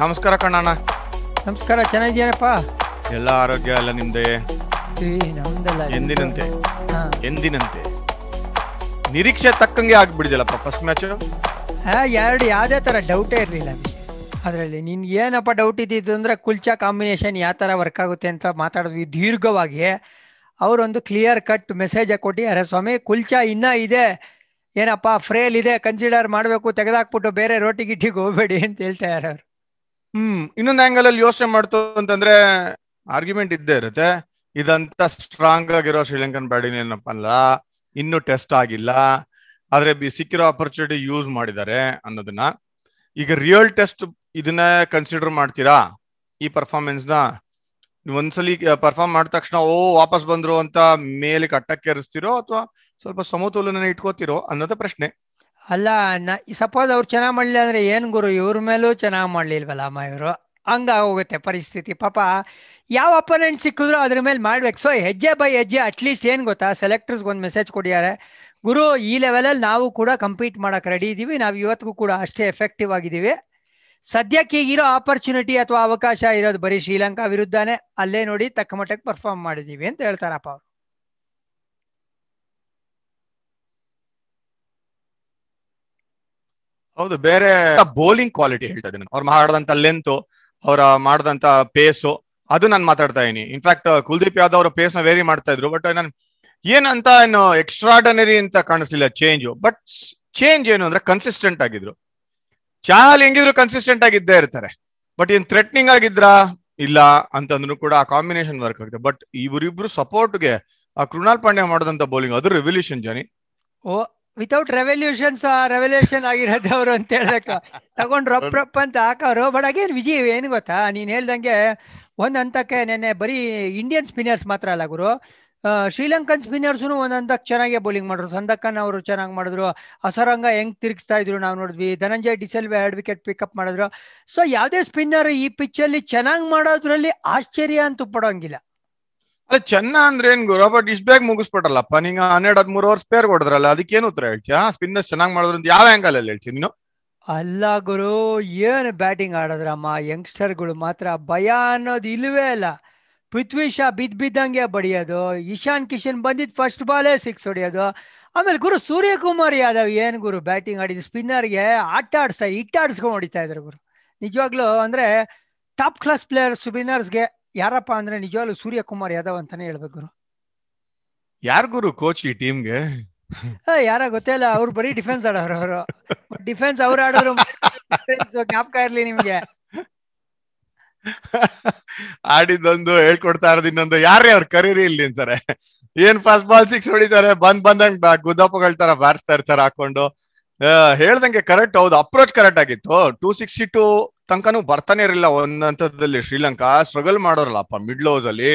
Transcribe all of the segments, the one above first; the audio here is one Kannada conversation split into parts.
ನಮಸ್ಕಾರ ಕಣ್ಣ ನಮಸ್ಕಾರ ಚೆನ್ನಾಗಿದ್ಯಾನಪ್ಪ ಎಲ್ಲ ಆರೋಗ್ಯ ಎಲ್ಲ ನಿಮ್ದೆ ಎಂದಿನಂತೆ ಎಂದಿನಂತೆ ನಿರೀಕ್ಷೆ ತಕ್ಕಂಗೆ ಆಗ್ಬಿಡಿದಲ್ಲಪ್ಪ ಫಸ್ಟ್ ಮ್ಯಾಚ್ ಎರಡು ಯಾವುದೇ ತರ ಡೌಟೇ ಇರಲಿಲ್ಲ ಅದರಲ್ಲಿ ನಿನ್ಗೆ ಏನಪ್ಪ ಡೌಟ್ ಇದ್ದಿದ್ದು ಅಂದ್ರೆ ಕುಲ್ಚಾ ಕಾಂಬಿನೇಷನ್ ಯಾವ ತರ ವರ್ಕ್ ಆಗುತ್ತೆ ಅಂತ ಮಾತಾಡಿದ್ವಿ ದೀರ್ಘವಾಗಿ ಅವರೊಂದು ಕ್ಲಿಯರ್ ಕಟ್ ಮೆಸೇಜ್ ಅರೆ ಸ್ವಾಮಿ ಕುಲ್ಚಾ ಇನ್ನ ಇದೆ ಏನಪ್ಪ ಫ್ರೇಲ್ ಇದೆ ಕನ್ಸಿಡರ್ ಮಾಡಬೇಕು ತೆಗೆದಾಕ್ಬಿಟ್ಟು ಬೇರೆ ರೋಟಿ ಗಿಟ್ಟಿಗೆ ಹೋಗಬೇಡಿ ಅಂತ ಹೇಳ್ತಾ ಇದ್ದಾರೆ ಅವರು ಹ್ಮ್ ಇನ್ನೊಂದು ಆಂಗಲ್ ಅಲ್ಲಿ ಯೋಚನೆ ಮಾಡ್ತು ಅಂತಂದ್ರೆ ಆರ್ಗ್ಯುಮೆಂಟ್ ಇದ್ದೇ ಇರುತ್ತೆ ಇದಂತ ಸ್ಟ್ರಾಂಗ್ ಆಗಿರೋ ಶ್ರೀಲಂಕನ್ ಬ್ಯಾಟಿಂಗ್ ಏನಪ್ಪ ಅಲ್ಲ ಇನ್ನೂ ಟೆಸ್ಟ್ ಆಗಿಲ್ಲ ಆದ್ರೆ ಸಿಕ್ಕಿರೋ ಅಪರ್ಚುನಿಟಿ ಯೂಸ್ ಮಾಡಿದ್ದಾರೆ ಅನ್ನೋದನ್ನ ಈಗ ರಿಯಲ್ ಟೆಸ್ಟ್ ಇದನ್ನ ಕನ್ಸಿಡರ್ ಮಾಡ್ತೀರಾ ಈ ಪರ್ಫಾರ್ಮೆನ್ಸ್ನ ನ ಒಂದ್ಸಲಿ ಪರ್ಫಾರ್ಮ್ ಮಾಡಿದ ತಕ್ಷಣ ಓ ವಾಪಸ್ ಬಂದ್ರು ಅಂತ ಮೇಲೆ ಕಟ್ಟಕ್ಕೆ ಇರಿಸ್ತಿರೋ ಅಥವಾ ಸ್ವಲ್ಪ ಸಮತೋಲನ ಇಟ್ಕೋತಿರೋ ಅನ್ನೋದ ಪ್ರಶ್ನೆ ಅಲ್ಲ ನ ಸಪೋಸ್ ಅವ್ರು ಚೆನ್ನಾಗಿ ಮಾಡಲಿಲ್ಲ ಅಂದರೆ ಏನು ಗುರು ಇವ್ರ ಮೇಲೂ ಚೆನ್ನಾಗಿ ಮಾಡಲಿಲ್ವಲ್ಲ ಅಮ್ಮ ಇವರು ಹೋಗುತ್ತೆ ಪರಿಸ್ಥಿತಿ ಪಾಪ ಯಾವ ಅಪೋನೆಂಟ್ ಸಿಕ್ಕಿದ್ರು ಅದ್ರ ಮೇಲೆ ಮಾಡ್ಬೇಕು ಸೊ ಹೆಜ್ಜೆ ಬೈ ಹೆಜ್ಜೆ ಅಟ್ಲೀಸ್ಟ್ ಏನು ಗೊತ್ತಾ ಸೆಲೆಕ್ಟರ್ಸ್ಗೆ ಒಂದು ಮೆಸೇಜ್ ಕೊಡಿಯಾರೆ ಗುರು ಈ ಲೆವೆಲಲ್ಲಿ ನಾವು ಕೂಡ ಕಂಪೀಟ್ ಮಾಡೋಕೆ ರೆಡಿ ಇದ್ದೀವಿ ನಾವು ಇವತ್ತಿಗೂ ಕೂಡ ಅಷ್ಟೇ ಎಫೆಕ್ಟಿವ್ ಆಗಿದ್ದೀವಿ ಸದ್ಯಕ್ಕೆ ಈಗಿರೋ ಆಪರ್ಚುನಿಟಿ ಅಥವಾ ಅವಕಾಶ ಇರೋದು ಬರೀ ಶ್ರೀಲಂಕಾ ವಿರುದ್ಧನೇ ಅಲ್ಲೇ ನೋಡಿ ತಕ್ಕ ಮಟ್ಟಕ್ಕೆ ಪರ್ಫಾರ್ಮ್ ಮಾಡಿದ್ದೀವಿ ಅಂತ ಹೇಳ್ತಾರಪ್ಪ ಅವರು ಹೌದು ಬೇರೆ ಬೌಲಿಂಗ್ ಕ್ವಾಲಿಟಿ ಹೇಳ್ತಾ ಇದ್ದೀನಿ ಅವ್ರು ಮಾಡಿದಂತ ಲೆಂತ್ ಅವರ ಮಾಡದಂತ ಪೇಸು ಅದು ನಾನು ಮಾತಾಡ್ತಾ ಇದೀನಿ ಇನ್ಫ್ಯಾಕ್ಟ್ ಕುಲ್ದೀಪ್ ಯಾದವ್ ಅವರ ಪೇಸ್ ನ ವೇರಿ ಮಾಡ್ತಾ ಇದ್ರು ಬಟ್ ನಾನು ಏನಂತ ಏನು ಎಕ್ಸ್ಟ್ರಾಡನರಿ ಅಂತ ಕಾಣಿಸ್ಲಿಲ್ಲ ಚೇಂಜ್ ಬಟ್ ಚೇಂಜ್ ಏನು ಅಂದ್ರೆ ಕನ್ಸಿಸ್ಟೆಂಟ್ ಆಗಿದ್ರು ಚಾಲ್ ಹೆಂಗಿದ್ರು ಕನ್ಸಿಸ್ಟೆಂಟ್ ಆಗಿದ್ದೇ ಇರ್ತಾರೆ ಬಟ್ ಏನ್ ಥ್ರೆಟ್ನಿಂಗ್ ಆಗಿದ್ರಾ ಇಲ್ಲ ಅಂತಂದ್ರು ಕೂಡ ಆ ಕಾಂಬಿನೇಷನ್ ವರ್ಕ್ ಆಗುತ್ತೆ ಬಟ್ ಇವರಿಬ್ರು ಸಪೋರ್ಟ್ಗೆ ಆ ಕೃಣಾಲ್ ಪಾಂಡ್ಯ ಮಾಡಿದಂತ ಬೌಲಿಂಗ್ ಅದು ರೆವಲ್ಯೂಷನ್ ಜನಿ ಓ ವಿತೌಟ್ ರೆವಲ್ಯೂಷನ್ಸ್ ರೆವಲ್ಯೂಷನ್ ಆಗಿರೋದು ಅವರು ಅಂತ ಹೇಳಬೇಕು ತಗೊಂಡ್ ರೊಪ್ ಅಂತ ಹಾಕೋರು ಬಟ್ ಅಗೇನ್ ವಿಜಯ್ ಏನು ಗೊತ್ತಾ ನೀನು ಹೇಳ್ದಂಗೆ ಒಂದ್ ಹಂತಕ್ಕೆ ನೆನ್ನೆ ಬರೀ ಇಂಡಿಯನ್ ಸ್ಪಿನ್ನರ್ಸ್ ಮಾತ್ರ ಅಲ್ಲ ಗುರು ಶ್ರೀಲಂಕನ್ ಸ್ಪಿನ್ನರ್ಸ್ನು ಒಂದ್ ಹಂತಕ್ಕೆ ಚೆನ್ನಾಗೆ ಬೌಲಿಂಗ್ ಮಾಡಿದ್ರು ಸಂದಕ್ಕನ್ ಅವರು ಚೆನ್ನಾಗಿ ಮಾಡಿದ್ರು ಅಸರಂಗ ಹೆಂಗ್ ತಿರುಗಿಸ್ತಾ ಇದ್ರು ನಾವು ನೋಡಿದ್ವಿ ಧನಂಜಯ್ ಡಿಸೆಲ್ವೆ ಎರಡು ವಿಕೆಟ್ ಪಿಕಪ್ ಮಾಡಿದ್ರು ಸೊ ಯಾವುದೇ ಸ್ಪಿನ್ನರ್ ಈ ಪಿಚ್ ಅಲ್ಲಿ ಚೆನ್ನಾಗಿ ಮಾಡೋದ್ರಲ್ಲಿ ಆಶ್ಚರ್ಯ ಅಂತ ಪಡೋಂಗಿಲ್ಲ ಅಲ್ಲ ಚೆನ್ನ ಅಂದ್ರೆ ಏನ್ ಗುರು ಬಟ್ ಇಷ್ಟ ಬೇಗ ಮುಗಿಸ್ಬಿಟ್ರಲ್ಲಪ್ಪ ನಿಂಗ ಹನ್ನೆರಡು ಹದಿಮೂರು ಅವರ್ ಸ್ಪೇರ್ ಕೊಡದ್ರಲ್ಲ ಅದಕ್ಕೇನು ಉತ್ತರ ಹೇಳ್ತೀಯಾ ಸ್ಪಿನ್ನರ್ ಚೆನ್ನಾಗಿ ಮಾಡಿದ್ರು ಅಂತ ಯಾವ ಆಂಗಲ್ ಅಲ್ಲಿ ಹೇಳ್ತೀನಿ ನೀನು ಅಲ್ಲ ಗುರು ಏನು ಬ್ಯಾಟಿಂಗ್ ಯಂಗ್ಸ್ಟರ್ ಯಂಗ್ಸ್ಟರ್ಗಳು ಮಾತ್ರ ಭಯ ಅನ್ನೋದು ಇಲ್ವೇ ಅಲ್ಲ ಪೃಥ್ವಿ ಶಾ ಬಿದ್ ಬಿದ್ದಂಗೆ ಬಡಿಯೋದು ಇಶಾನ್ ಕಿಶನ್ ಬಂದಿದ್ ಫಸ್ಟ್ ಬಾಲೇ ಸಿಕ್ಸ್ ಹೊಡಿಯೋದು ಆಮೇಲೆ ಗುರು ಸೂರ್ಯಕುಮಾರ್ ಯಾದವ್ ಏನು ಗುರು ಬ್ಯಾಟಿಂಗ್ ಆಡಿದ್ ಸ್ಪಿನ್ನರ್ಗೆ ಆಟ ಆಡಿಸ್ತಾ ಇಟ್ಟಾಡಿಸ್ಕೊಂಡು ಹೊಡಿತಾ ಇದ್ರು ಗುರು ನಿಜವಾಗ್ಲೂ ಅಂದ್ರೆ ಟಾಪ್ ಕ್ಲಾಸ್ ಪ್ಲೇಯರ್ ಸ್ಪಿನ್ನರ್ಸ್ಗೆ ಯಾರಪ್ಪ ಅಂದ್ರೆ ನಿಜವಾಗ್ಲೂ ಸೂರ್ಯಕುಮಾರ್ ಯಾದವ್ ಅಂತಾನೆ ಹೇಳ್ಬೇಕು ಗುರು ಯಾರ್ ಗುರು ಕೋಚ್ ಈ ಟೀಮ್ಗೆ ಯಾರ ಇಲ್ಲ ಅವ್ರು ಬರೀ ಡಿಫೆನ್ಸ್ ಆಡೋರು ಅವರು ಡಿಫೆನ್ಸ್ ಅವ್ರು ಆಡೋರು ಜ್ಞಾಪಕ ಇರ್ಲಿ ನಿಮ್ಗೆ ಆಡಿದ್ದೊಂದು ಹೇಳ್ಕೊಡ್ತಾ ಇರೋದು ಇನ್ನೊಂದು ಯಾರೇ ಅವ್ರ ಕರೀರಿ ಇಲ್ಲಿ ಅಂತಾರೆ ಏನ್ ಫಸ್ಟ್ ಬಾಲ್ ಸಿಕ್ಸ್ ಹೊಡಿತಾರೆ ಬಂದ್ ಬಂದಂಗ್ ಗುದ್ದಪ್ಪಗಳ ತರ ಬಾರಿಸ್ತಾ ಇರ್ತಾರೆ ಹಾಕೊಂಡು ಹೇಳ್ದಂಗೆ ಕರೆಕ್ಟ್ ಹೌದು ಅಪ್ರೋಚ್ ಕರೆಕ್ಟ್ ಆಗಿತ್ತು ಟೂ ಸಿಕ್ಸ್ಟಿ ಟೂ ತನಕನೂ ಬರ್ತಾನೆ ಇರಲಿಲ್ಲ ಒಂದ್ ಹಂತದಲ್ಲಿ ಶ್ರೀಲಂಕಾ ಸ್ಟ್ರಗಲ್ ಮಾಡೋರಲ್ಲಪ್ಪ ಮಿಡ್ಲ್ ಓವರ್ಸ್ ಅಲ್ಲಿ